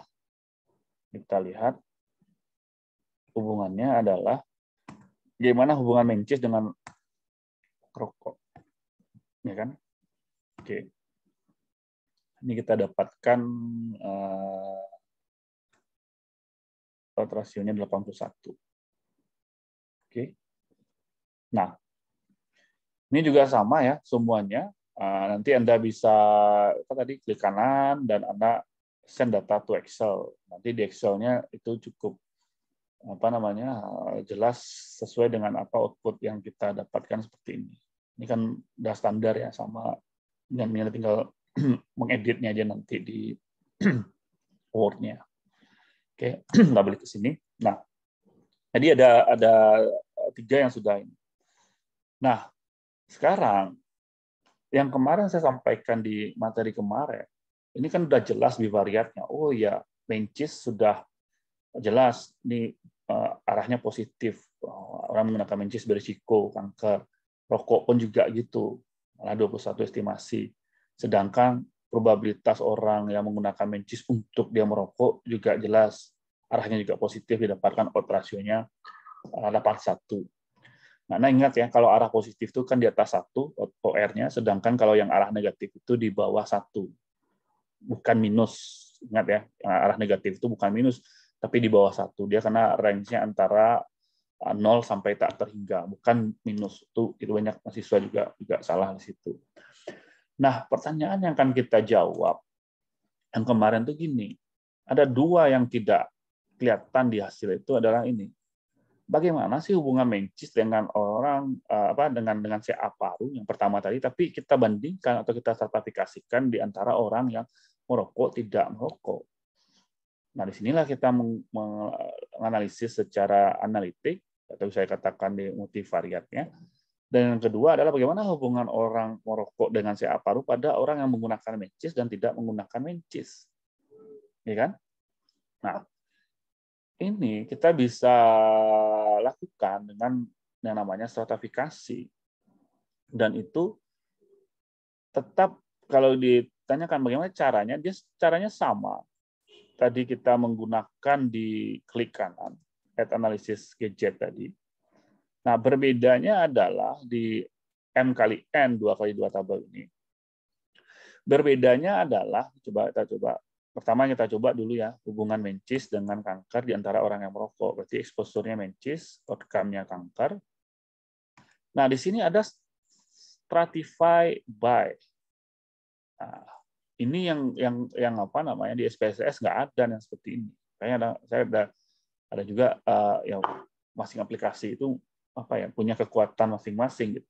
Speaker 2: kita lihat hubungannya adalah gimana hubungan mencis dengan rokok. Ya kan? Oke ini kita dapatkan
Speaker 1: uh, rasionya 81. Oke.
Speaker 2: Okay. Nah, ini juga sama ya semuanya. Uh, nanti Anda bisa apa tadi klik kanan dan Anda send data to Excel. Nanti di Excel-nya itu cukup apa namanya eh, jelas sesuai dengan apa output yang kita dapatkan seperti ini. Ini kan udah standar ya sama dengan tinggal mengeditnya aja nanti di Word-nya. Oke, nggak balik ke sini. Nah, jadi ada ada eh, tiga yang sudah ini. Nah, sekarang yang kemarin saya sampaikan di materi kemarin, ini kan sudah jelas bivariatnya. Oh ya, Mencis sudah jelas ini uh, arahnya positif. Oh, orang menggunakan Mencis berisiko kanker. Rokok pun juga gitu. Malah 21 estimasi. Sedangkan probabilitas orang yang menggunakan mencis untuk dia merokok juga jelas arahnya juga positif didapatkan operasinya rasionya 81. Nah, nah ingat ya kalau arah positif itu kan di atas satu OR-nya, sedangkan kalau yang arah negatif itu di bawah satu, bukan minus. Ingat ya, arah negatif itu bukan minus, tapi di bawah satu. Dia karena range-nya antara 0 eh, sampai tak terhingga, bukan minus. Itu itu banyak mahasiswa juga juga salah di situ. Nah, pertanyaan yang akan kita jawab yang kemarin tuh gini, ada dua yang tidak kelihatan di hasil itu adalah ini. Bagaimana sih hubungan mencis dengan orang eh, apa dengan dengan si Aparu yang pertama tadi tapi kita bandingkan atau kita stratifikasikan di antara orang yang merokok tidak merokok. Nah, disinilah kita eh, menganalisis secara analitik atau saya katakan di multivariatnya dan yang kedua adalah bagaimana hubungan orang Moroko dengan si aparu pada orang yang menggunakan mencis dan tidak menggunakan mencis. Ya kan? Nah, ini kita bisa lakukan dengan yang namanya stratifikasi. Dan itu tetap kalau ditanyakan bagaimana caranya, dia caranya sama. Tadi kita menggunakan di klik kanan, add analysis gadget tadi. Nah, berbedanya adalah di M kali N, 2 kali 2 tabel ini. Berbedanya adalah, coba kita coba, pertama kita coba dulu ya, hubungan mencis dengan kanker di antara orang yang merokok. Berarti eksposurnya mencis, outcome-nya kanker. Nah, di sini ada stratify by. Nah, ini yang yang yang apa namanya di SPSS nggak ada yang seperti ini. Kayaknya ada, saya ada ada juga uh, yang masing aplikasi itu apa ya punya kekuatan masing-masing gitu.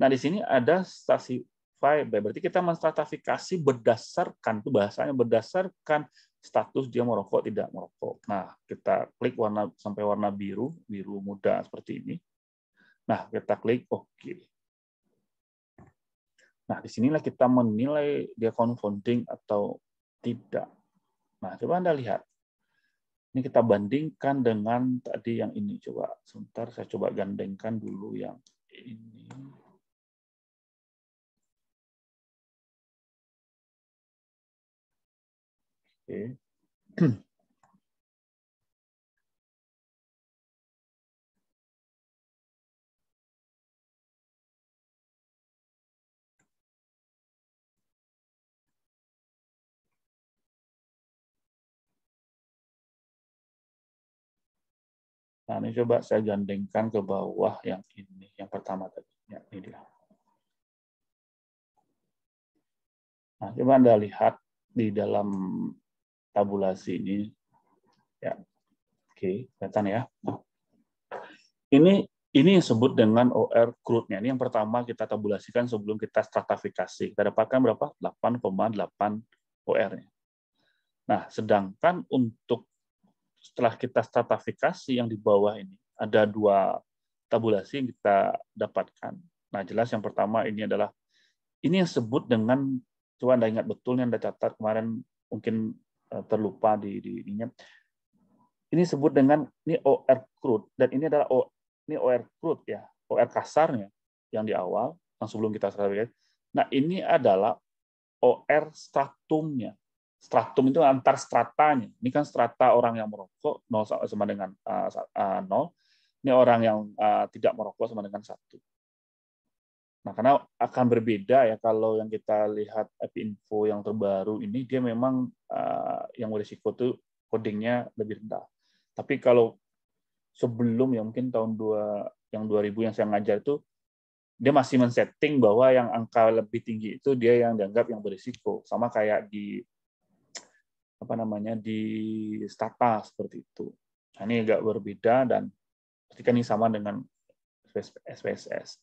Speaker 2: Nah di sini ada stratify, berarti kita menstratifikasi berdasarkan itu bahasanya berdasarkan status dia merokok tidak merokok. Nah kita klik warna sampai warna biru biru muda seperti ini. Nah kita klik oke. Okay. Nah sinilah kita menilai dia confounding atau tidak. Nah coba anda lihat ini kita bandingkan dengan tadi yang ini. Coba sebentar, saya coba gandengkan dulu yang ini.
Speaker 1: Oke. Okay.
Speaker 2: Nah, ini coba saya gandengkan ke bawah yang ini, yang pertama tadi. Ya, ini dia. Nah, coba Anda lihat di dalam tabulasi ini. Ya. Oke, kelihatan ya. Nah, ini, Ini yang disebut dengan OR crude-nya. Ini yang pertama kita tabulasikan sebelum kita stratifikasi. Kita dapatkan berapa? 8,8 OR-nya. Nah, sedangkan untuk setelah kita stratifikasi yang di bawah ini ada dua tabulasi yang kita dapatkan. Nah, jelas yang pertama ini adalah ini yang sebut dengan coba Anda ingat betul yang Anda catat kemarin mungkin eh, terlupa di, di ininya. Ini sebut dengan ini OR crude dan ini adalah o, ini OR crude ya, OR kasarnya yang di awal yang sebelum kita stratifikasi. Nah, ini adalah OR stratumnya stratum itu antar stratanya. Ini kan strata orang yang merokok 0 sama dengan uh, eh, 0. Eh, ini orang yang eh, tidak merokok sama dengan 1. Nah, karena akan berbeda ya kalau yang kita lihat API info yang terbaru ini dia memang yang berisiko itu codingnya lebih rendah. Tapi kalau sebelum ya mungkin tahun 2 yang 2000 yang saya ngajar itu dia masih men-setting bahwa yang angka lebih tinggi itu dia yang dianggap yang berisiko. Sama kayak di apa namanya di stata seperti itu. Nah, ini agak berbeda dan ketika ini sama dengan SPSS.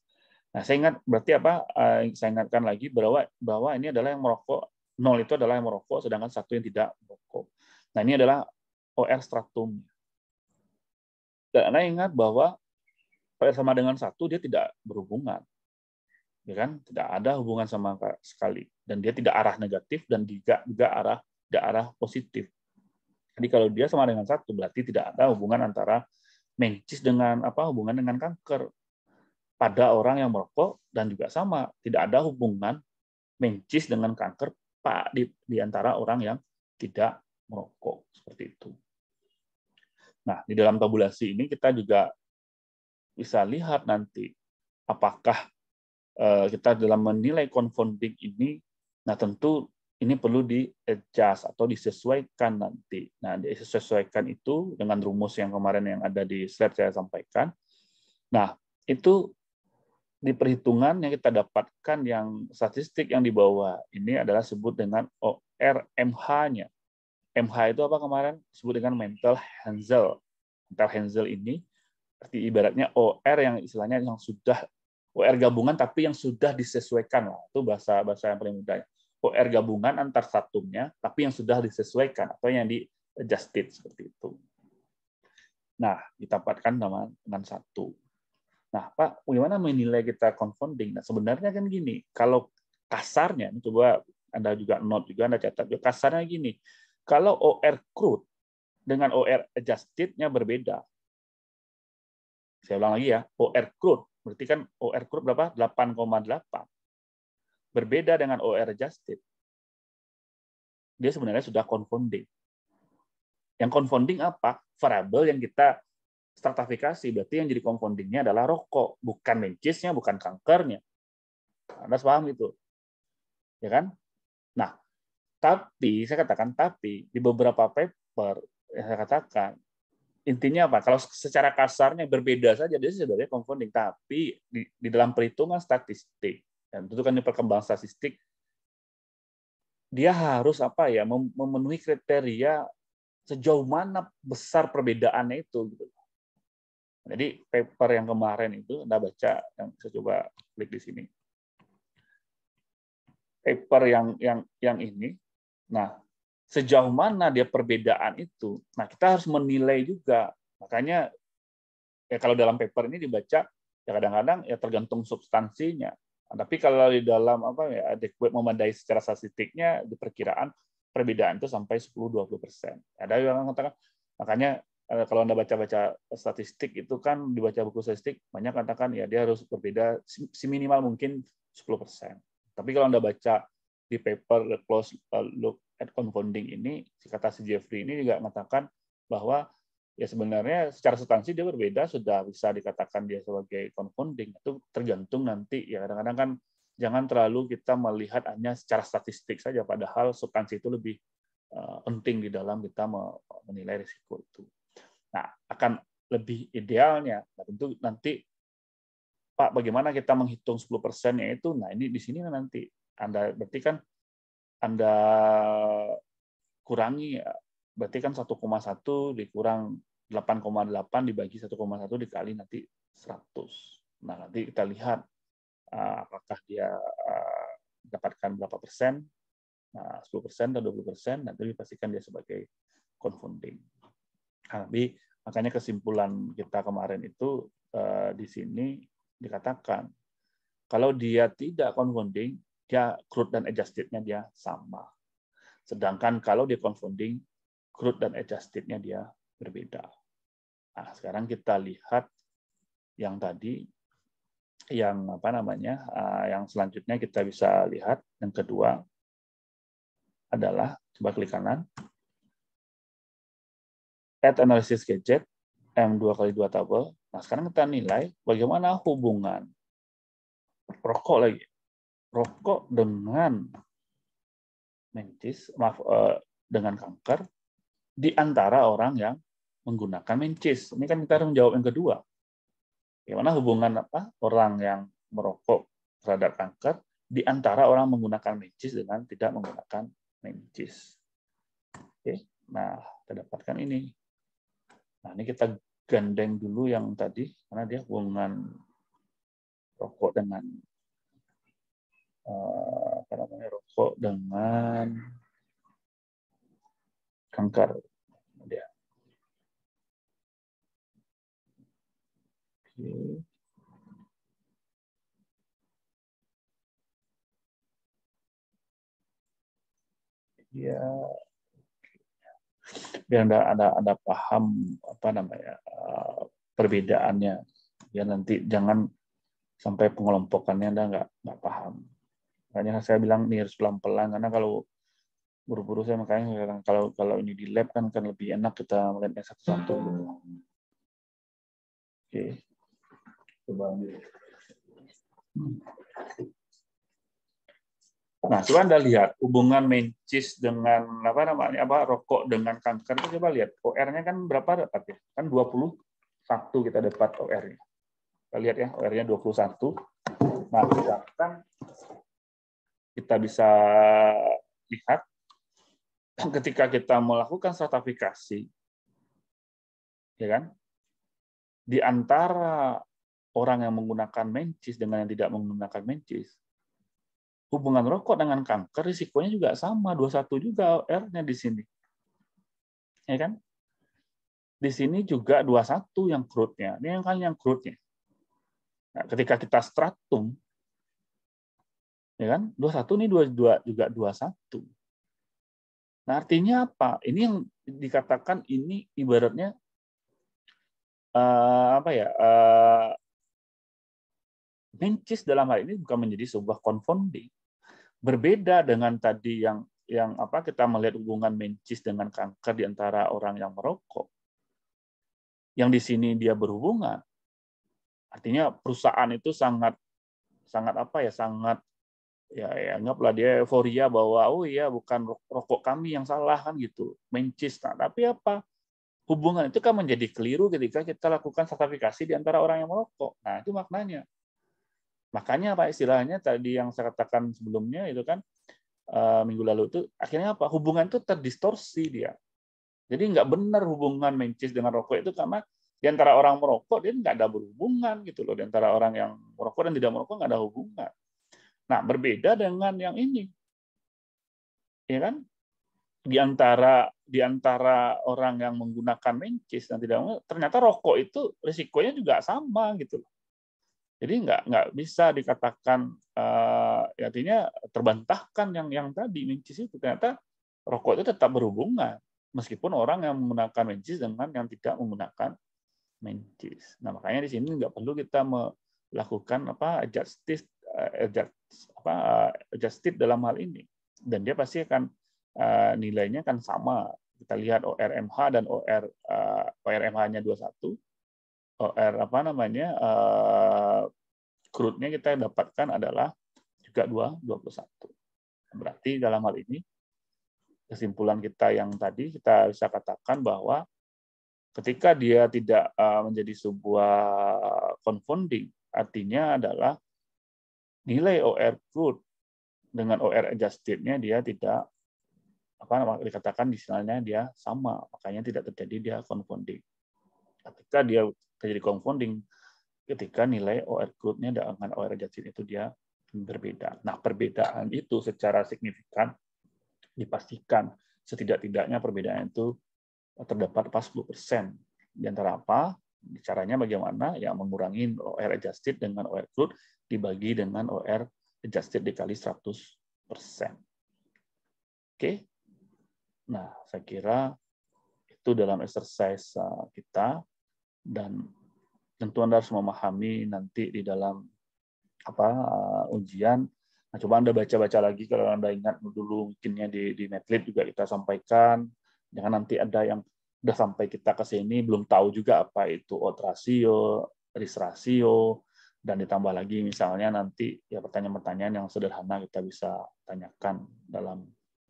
Speaker 2: Nah, saya ingat berarti apa? Eh, saya ingatkan lagi bahwa bahwa ini adalah yang merokok nol itu adalah yang merokok, sedangkan satu yang tidak merokok. Nah, ini adalah OR stratum. Dan Anda ingat bahwa pada sama dengan satu dia tidak berhubungan, ya kan? Tidak ada hubungan sama sekali, dan dia tidak arah negatif dan juga juga arah arah positif. Jadi kalau dia sama dengan satu berarti tidak ada hubungan antara mencis dengan apa hubungan dengan kanker pada orang yang merokok dan juga sama tidak ada hubungan mencis dengan kanker pak di, di antara orang yang tidak merokok seperti itu. Nah di dalam tabulasi ini kita juga bisa lihat nanti apakah eh, kita dalam menilai confounding ini, nah tentu ini perlu di adjust atau disesuaikan nanti. Nah, disesuaikan itu dengan rumus yang kemarin yang ada di slide saya sampaikan. Nah, itu di perhitungan yang kita dapatkan yang statistik yang dibawa ini adalah sebut dengan ORMH-nya. MH itu apa kemarin? Sebut dengan mental Hansel Mental Hansel ini arti ibaratnya OR yang istilahnya yang sudah OR gabungan tapi yang sudah disesuaikan lah. Itu bahasa bahasa yang paling mudah. OR gabungan antar satunya, tapi yang sudah disesuaikan atau yang di adjusted seperti itu. Nah, ditempatkan dengan, dengan satu. Nah, Pak, bagaimana menilai kita confounding? Nah, sebenarnya kan gini, kalau kasarnya, ini coba Anda juga note juga, Anda catat juga, kasarnya gini, kalau OR crude dengan OR adjusted-nya berbeda. Saya ulang lagi ya, OR crude, berarti kan OR crude berapa? 8,8. Berbeda dengan OR adjusted. Dia sebenarnya sudah confounding. Yang confounding apa? Variable yang kita stratifikasi. Berarti yang jadi confoundingnya adalah rokok, bukan mencisnya, bukan kankernya. Anda paham itu? Ya kan? Nah, tapi saya katakan tapi di beberapa paper yang saya katakan intinya apa? Kalau secara kasarnya berbeda saja dia sebenarnya confounding, tapi di, di dalam perhitungan statistik dan tentu kan ini perkembangan statistik dia harus apa ya memenuhi kriteria sejauh mana besar perbedaannya itu gitu. Jadi paper yang kemarin itu Anda baca yang saya coba klik di sini. Paper yang yang yang ini. Nah, sejauh mana dia perbedaan itu. Nah, kita harus menilai juga. Makanya ya kalau dalam paper ini dibaca ya kadang-kadang ya tergantung substansinya. Nah, tapi kalau di dalam apa ya adequate memadai secara statistiknya di perkiraan perbedaan itu sampai 10-20 persen. Ada yang mengatakan makanya eh, kalau anda baca-baca statistik itu kan dibaca buku statistik banyak katakan ya dia harus berbeda si minimal mungkin 10 persen. Tapi kalau anda baca di paper The Close eh, Look at Confounding ini si kata si Jeffrey ini juga mengatakan bahwa ya sebenarnya secara substansi dia berbeda sudah bisa dikatakan dia sebagai confounding itu tergantung nanti ya kadang-kadang kan jangan terlalu kita melihat hanya secara statistik saja padahal substansi itu lebih eh, penting di dalam kita menilai risiko itu. Nah, akan lebih idealnya nah tentu nanti Pak bagaimana kita menghitung 10 persennya itu nah ini di sini nanti Anda berarti kan Anda kurangi berarti kan 1,1 dikurang 8,8 dibagi 1,1 dikali nanti 100. Nah, nanti kita lihat eh, apakah dia eh, dapatkan berapa persen, nah, 10 persen atau 20 persen, nanti dipastikan dia sebagai confounding. Nah, tapi makanya kesimpulan kita kemarin itu eh, di sini dikatakan kalau dia tidak confounding, dia crude dan adjusted-nya dia sama. Sedangkan kalau dia confounding, crude dan adjusted-nya dia berbeda. Nah, sekarang kita lihat yang tadi yang apa namanya? Eh, yang selanjutnya kita bisa lihat yang kedua adalah coba klik kanan. Add analysis gadget M2 kali 2 tabel. Nah, sekarang kita nilai bagaimana hubungan rokok lagi. Rokok dengan mentis, maaf, eh, dengan kanker di antara orang yang menggunakan mencis. Ini kan kita harus menjawab yang kedua. bagaimana hubungan apa orang yang merokok terhadap kanker di antara orang menggunakan mencis dengan tidak menggunakan mencis. Oke, nah kita dapatkan ini. Nah ini kita gandeng dulu yang tadi karena dia hubungan rokok dengan eh, apa namanya rokok dengan
Speaker 1: kanker. Kemudian. Ya,
Speaker 2: biar ada, ada ada paham apa namanya eh, perbedaannya ya nanti jangan sampai pengelompokannya anda nggak nggak paham makanya saya bilang ini harus pelan pelan karena kalau buru-buru saya makanya sekarang kalau kalau ini di lab kan kan lebih enak kita melihatnya satu-satu gitu. Oke. Coba ambil. Nah, coba Anda lihat hubungan mencis dengan apa namanya apa rokok dengan kanker itu coba lihat OR-nya kan berapa dapat ya? Kan 21 kita dapat OR-nya. Kita lihat ya, OR-nya 21. Nah, kita bisa lihat ketika kita melakukan stratifikasi, ya kan? Di antara orang yang menggunakan mencis dengan yang tidak menggunakan mencis, hubungan rokok dengan kanker risikonya juga sama, 21 juga R-nya di sini. Ya kan? Di sini juga 21 yang crude-nya. Ini yang kan yang crude-nya. Nah, ketika kita stratum, ya kan? 21 ini 22 juga 21 Nah, artinya apa? Ini yang dikatakan ini ibaratnya uh, apa ya? Uh, Mencis dalam hal ini bukan menjadi sebuah confounding. Berbeda dengan tadi yang yang apa kita melihat hubungan mencis dengan kanker di antara orang yang merokok. Yang di sini dia berhubungan. Artinya perusahaan itu sangat sangat apa ya? sangat ya, ya anggaplah dia euforia bahwa oh iya bukan rokok kami yang salah kan gitu mencis nah, tapi apa hubungan itu kan menjadi keliru ketika kita lakukan sertifikasi di antara orang yang merokok nah itu maknanya makanya apa istilahnya tadi yang saya katakan sebelumnya itu kan eh, minggu lalu itu akhirnya apa hubungan itu terdistorsi dia jadi nggak benar hubungan mencis dengan rokok itu karena di antara orang merokok dia nggak ada berhubungan gitu loh di antara orang yang merokok dan tidak merokok nggak ada hubungan Nah, berbeda dengan yang ini. Ya kan? Di antara di antara orang yang menggunakan mencis dan tidak menggunakan, ternyata rokok itu risikonya juga sama gitu loh. Jadi nggak nggak bisa dikatakan uh, artinya terbantahkan yang yang tadi mencis itu ternyata rokok itu tetap berhubungan meskipun orang yang menggunakan mencis dengan yang tidak menggunakan mencis. Nah makanya di sini nggak perlu kita lakukan apa justice adjust, eh, apa eh, justice dalam hal ini dan dia pasti akan eh, nilainya kan sama kita lihat ORMH dan OR uh, ORMH-nya 21 OR apa namanya uh, crude-nya kita dapatkan adalah juga 2 21. Berarti dalam hal ini kesimpulan kita yang tadi kita bisa katakan bahwa ketika dia tidak menjadi sebuah confounding Artinya adalah nilai OR crude dengan OR adjusted-nya dia tidak apa dikatakan sana dia sama, makanya tidak terjadi dia confounding. Ketika dia terjadi confounding, ketika nilai OR crude-nya dengan OR adjusted itu dia berbeda. Nah, perbedaan itu secara signifikan dipastikan setidak-tidaknya perbedaan itu terdapat 40 persen. Di antara apa? caranya bagaimana ya mengurangi OR adjusted dengan OR crude dibagi dengan OR adjusted dikali 100%. Oke. Nah, saya kira itu dalam exercise uh, kita dan tentu Anda harus memahami nanti di dalam apa uh, ujian. Nah, coba Anda baca-baca lagi kalau Anda ingat dulu mungkinnya di di Netlib juga kita sampaikan. Jangan nanti ada yang udah sampai kita ke sini belum tahu juga apa itu odd ratio, risk ratio, dan ditambah lagi misalnya nanti ya pertanyaan-pertanyaan yang sederhana kita bisa tanyakan dalam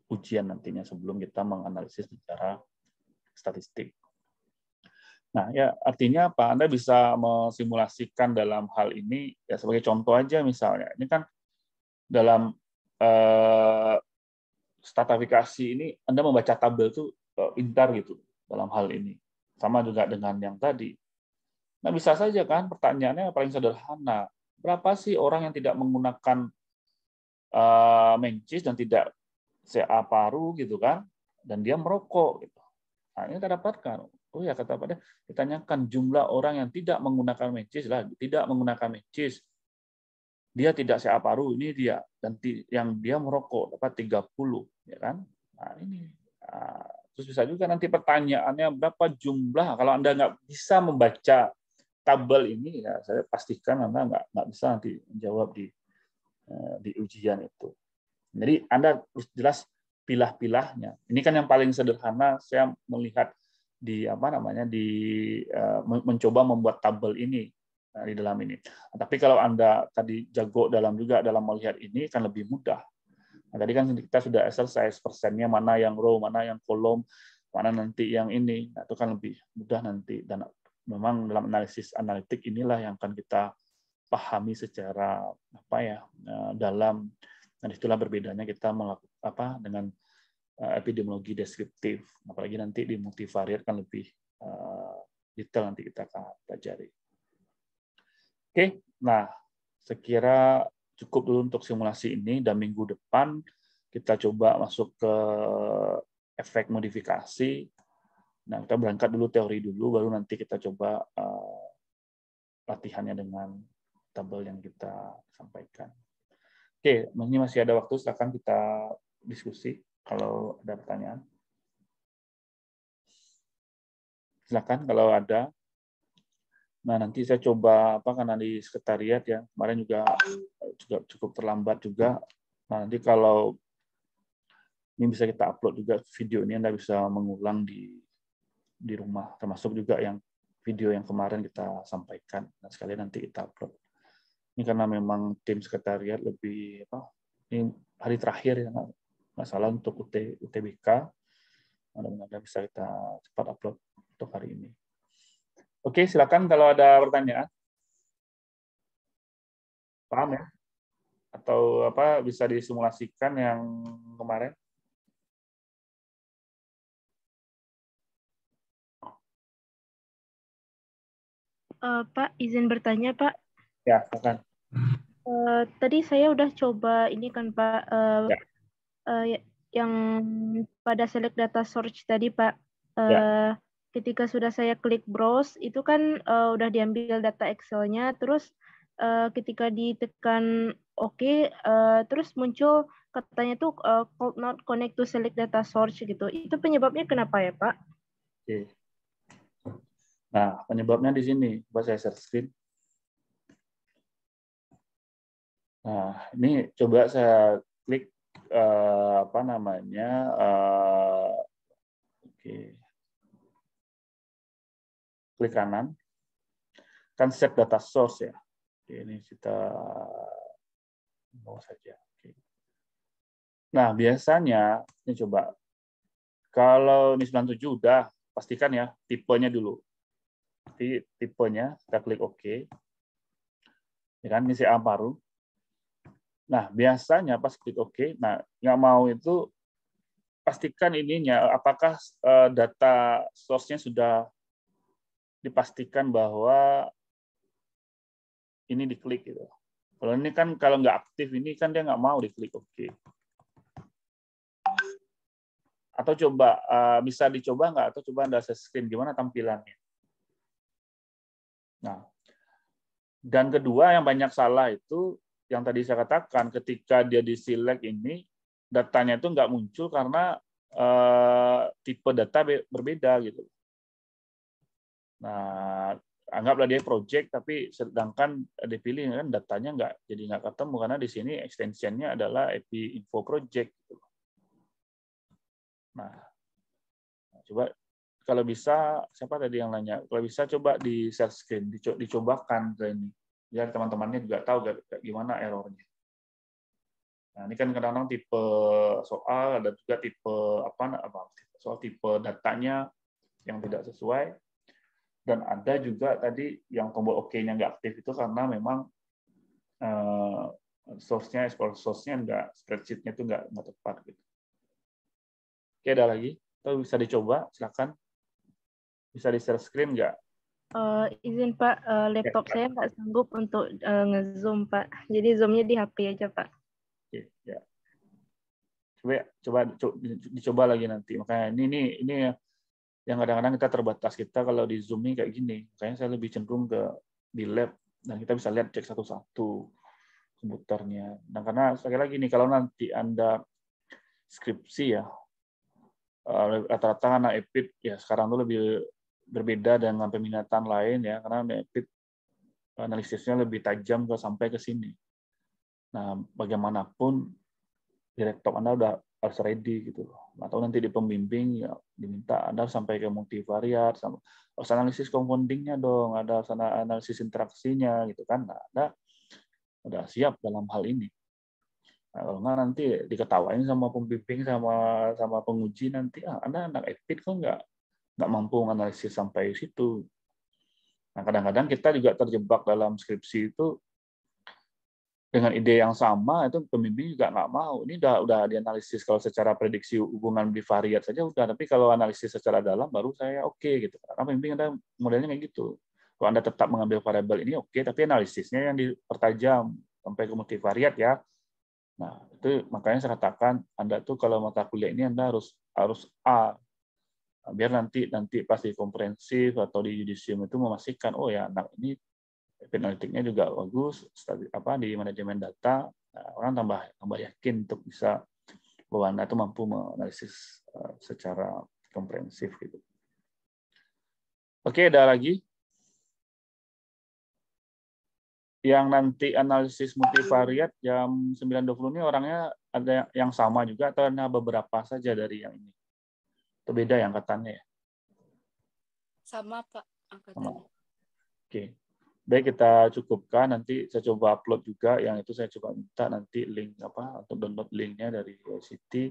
Speaker 2: ujian nantinya sebelum kita menganalisis secara statistik. Nah, ya artinya apa? Anda bisa mensimulasikan dalam hal ini ya sebagai contoh aja misalnya. Ini kan dalam eh, statifikasi ini Anda membaca tabel tuh eh, pintar gitu dalam hal ini. Sama juga dengan yang tadi. Nah, bisa saja kan pertanyaannya paling sederhana. Berapa sih orang yang tidak menggunakan uh, eh, mencis dan tidak CA paru gitu kan? Dan dia merokok gitu. Nah, ini kita dapatkan. Oh ya, kata pada ditanyakan jumlah orang yang tidak menggunakan mencis lah, tidak menggunakan mencis. Dia tidak CA paru, ini dia. Dan yang dia merokok dapat 30, ya kan? Nah, ini ah, Terus bisa juga nanti pertanyaannya berapa jumlah. Kalau Anda nggak bisa membaca tabel ini, ya saya pastikan Anda nggak, nggak bisa nanti menjawab di, eh, di ujian itu. Jadi Anda harus jelas pilah-pilahnya. Ini kan yang paling sederhana saya melihat di apa namanya di eh, mencoba membuat tabel ini eh, di dalam ini. Tapi kalau Anda tadi jago dalam juga dalam melihat ini kan lebih mudah Nah, tadi kan kita sudah exercise persennya mana yang row, mana yang kolom, mana nanti yang ini. Nah, itu kan lebih mudah nanti dan memang dalam analisis analitik inilah yang akan kita pahami secara apa ya eh, dalam dan itulah berbedanya kita melakukan apa dengan eh, epidemiologi deskriptif apalagi nanti di multivariat kan lebih eh, detail nanti kita akan pelajari. Oke, nah sekira cukup dulu untuk simulasi ini dan minggu depan kita coba masuk ke efek modifikasi. Nah, kita berangkat dulu teori dulu, baru nanti kita coba uh, latihannya dengan tabel yang kita sampaikan. Oke, ini masih ada waktu, silakan kita diskusi kalau ada pertanyaan. Silakan kalau ada. Nah, nanti saya coba apa karena di sekretariat ya. Kemarin juga juga cukup terlambat juga. Nah, nanti kalau ini bisa kita upload juga video ini Anda bisa mengulang di di rumah termasuk juga yang video yang kemarin kita sampaikan. Nah, sekalian nanti kita upload. Ini karena memang tim sekretariat lebih apa? Ini hari terakhir ya masalah untuk UT, UTBK. Mudah-mudahan bisa kita cepat upload untuk hari ini. Oke, silakan kalau ada pertanyaan. Paham ya? Atau
Speaker 1: apa bisa disimulasikan yang kemarin? Uh, Pak, izin bertanya, Pak.
Speaker 2: Ya, silakan.
Speaker 1: Uh, tadi saya udah coba ini kan, Pak. Uh, ya. uh, yang pada select data search tadi, Pak. Uh, ya ketika sudah saya klik browse itu kan uh, udah diambil data Excel-nya terus uh, ketika ditekan OK uh, terus muncul katanya tuh uh, not connect to select data source gitu. Itu penyebabnya kenapa ya, Pak?
Speaker 2: Oke. Nah, penyebabnya di sini. buat saya share screen. Nah, ini coba saya klik uh, apa namanya? Uh, Oke. Okay klik kanan, kan set data source ya. Oke, ini kita
Speaker 1: bawa saja.
Speaker 2: Oke. Nah, biasanya ini coba kalau ini 97 udah pastikan ya tipenya dulu. Nanti tipenya kita klik OK. Ya kan ini CA amparu Nah, biasanya pas klik OK, nah nggak mau itu pastikan ininya apakah eh, data source-nya sudah dipastikan bahwa ini diklik gitu. Kalau ini kan kalau nggak aktif ini kan dia nggak mau diklik oke. Atau coba eh, bisa dicoba nggak atau coba anda screen gimana tampilannya. Nah, dan kedua yang banyak salah itu yang tadi saya katakan ketika dia di select ini datanya itu nggak muncul karena uh, tipe data berbeda gitu. Nah, anggaplah dia project tapi sedangkan dipilih kan datanya nggak jadi nggak ketemu karena di sini extensionnya adalah api info project. Gitu. Nah, coba kalau bisa siapa tadi yang nanya kalau bisa coba di share screen dicobakan ini biar teman-temannya juga tahu gimana errornya. Nah, ini kan kadang-kadang tipe soal ada juga tipe apa soal tipe datanya yang tidak sesuai dan ada juga tadi yang tombol OK-nya nggak aktif itu karena memang uh, source-nya, export source-nya nggak, spreadsheet-nya itu nggak, nggak tepat. Gitu. Oke, ada lagi? Atau bisa dicoba, silakan. Bisa di-share screen nggak?
Speaker 1: Uh, izin Pak, uh, laptop ya, saya nggak sanggup untuk uh, nge-zoom Pak. Jadi zoomnya di HP aja Pak.
Speaker 2: Oke, ya. Coba, ya, coba, coba dicoba lagi nanti. Makanya ini, ini, ini yang kadang-kadang kita terbatas kita kalau di Zoom ini kayak gini. Kayaknya saya lebih cenderung ke di lab dan kita bisa lihat cek satu-satu komputernya. Dan nah, karena sekali lagi nih kalau nanti Anda skripsi ya eh, rata-rata anak EPIT ya sekarang itu lebih berbeda dengan peminatan lain ya karena EPIT analisisnya lebih tajam ke sampai ke sini. Nah, bagaimanapun direktor Anda udah harus ready gitu loh. Atau nanti di pembimbing ya diminta Anda sampai ke multivariat, harus analisis confoundingnya dong, ada sana analisis interaksinya gitu kan. Nah, Anda udah siap dalam hal ini. Nah, kalau nggak nanti diketawain sama pembimbing sama sama penguji nanti ah, Anda anak epic kok nggak nggak mampu analisis sampai situ. Nah, kadang-kadang kita juga terjebak dalam skripsi itu dengan ide yang sama itu pemimpin juga nggak mau. Ini udah udah dianalisis kalau secara prediksi hubungan bivariat saja udah, tapi kalau analisis secara dalam baru saya oke okay, gitu. Karena pemimpin ada modelnya kayak gitu. Kalau Anda tetap mengambil variabel ini oke, okay, tapi analisisnya yang dipertajam sampai ke multivariat ya. Nah, itu makanya saya katakan Anda tuh kalau mata kuliah ini Anda harus harus A nah, biar nanti nanti pasti komprehensif atau di judisium itu memastikan oh ya anak ini analitiknya juga bagus, apa di manajemen data nah, orang tambah tambah yakin untuk bisa bahwa Anda itu mampu menganalisis eh, secara komprehensif gitu. Oke, ada lagi yang nanti analisis multivariat jam 9.20 ini orangnya ada yang sama juga atau ada beberapa saja dari yang ini? Atau beda yang angkatannya ya?
Speaker 1: Sama, Pak. Angkatannya.
Speaker 2: Oke. Baik kita cukupkan nanti saya coba upload juga yang itu saya coba minta nanti link apa untuk download linknya dari City.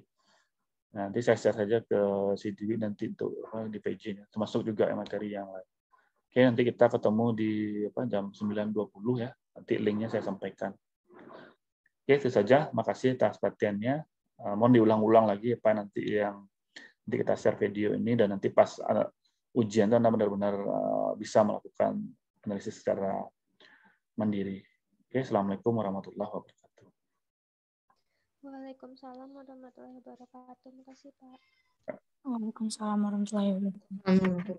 Speaker 2: Nah, nanti saya share saja ke Siti nanti untuk di PJ nya termasuk juga materi yang lain. Oke nanti kita ketemu di apa, jam 9.20 ya nanti linknya saya sampaikan. Oke itu saja. Makasih atas perhatiannya. Eh, mohon diulang-ulang lagi apa nanti yang nanti kita share video ini dan nanti pas ujian itu anda benar-benar eh, bisa melakukan analisis secara mandiri. Oke, Assalamualaikum warahmatullahi wabarakatuh. Waalaikumsalam warahmatullahi wabarakatuh. Terima kasih, Pak.
Speaker 1: Waalaikumsalam warahmatullahi wabarakatuh.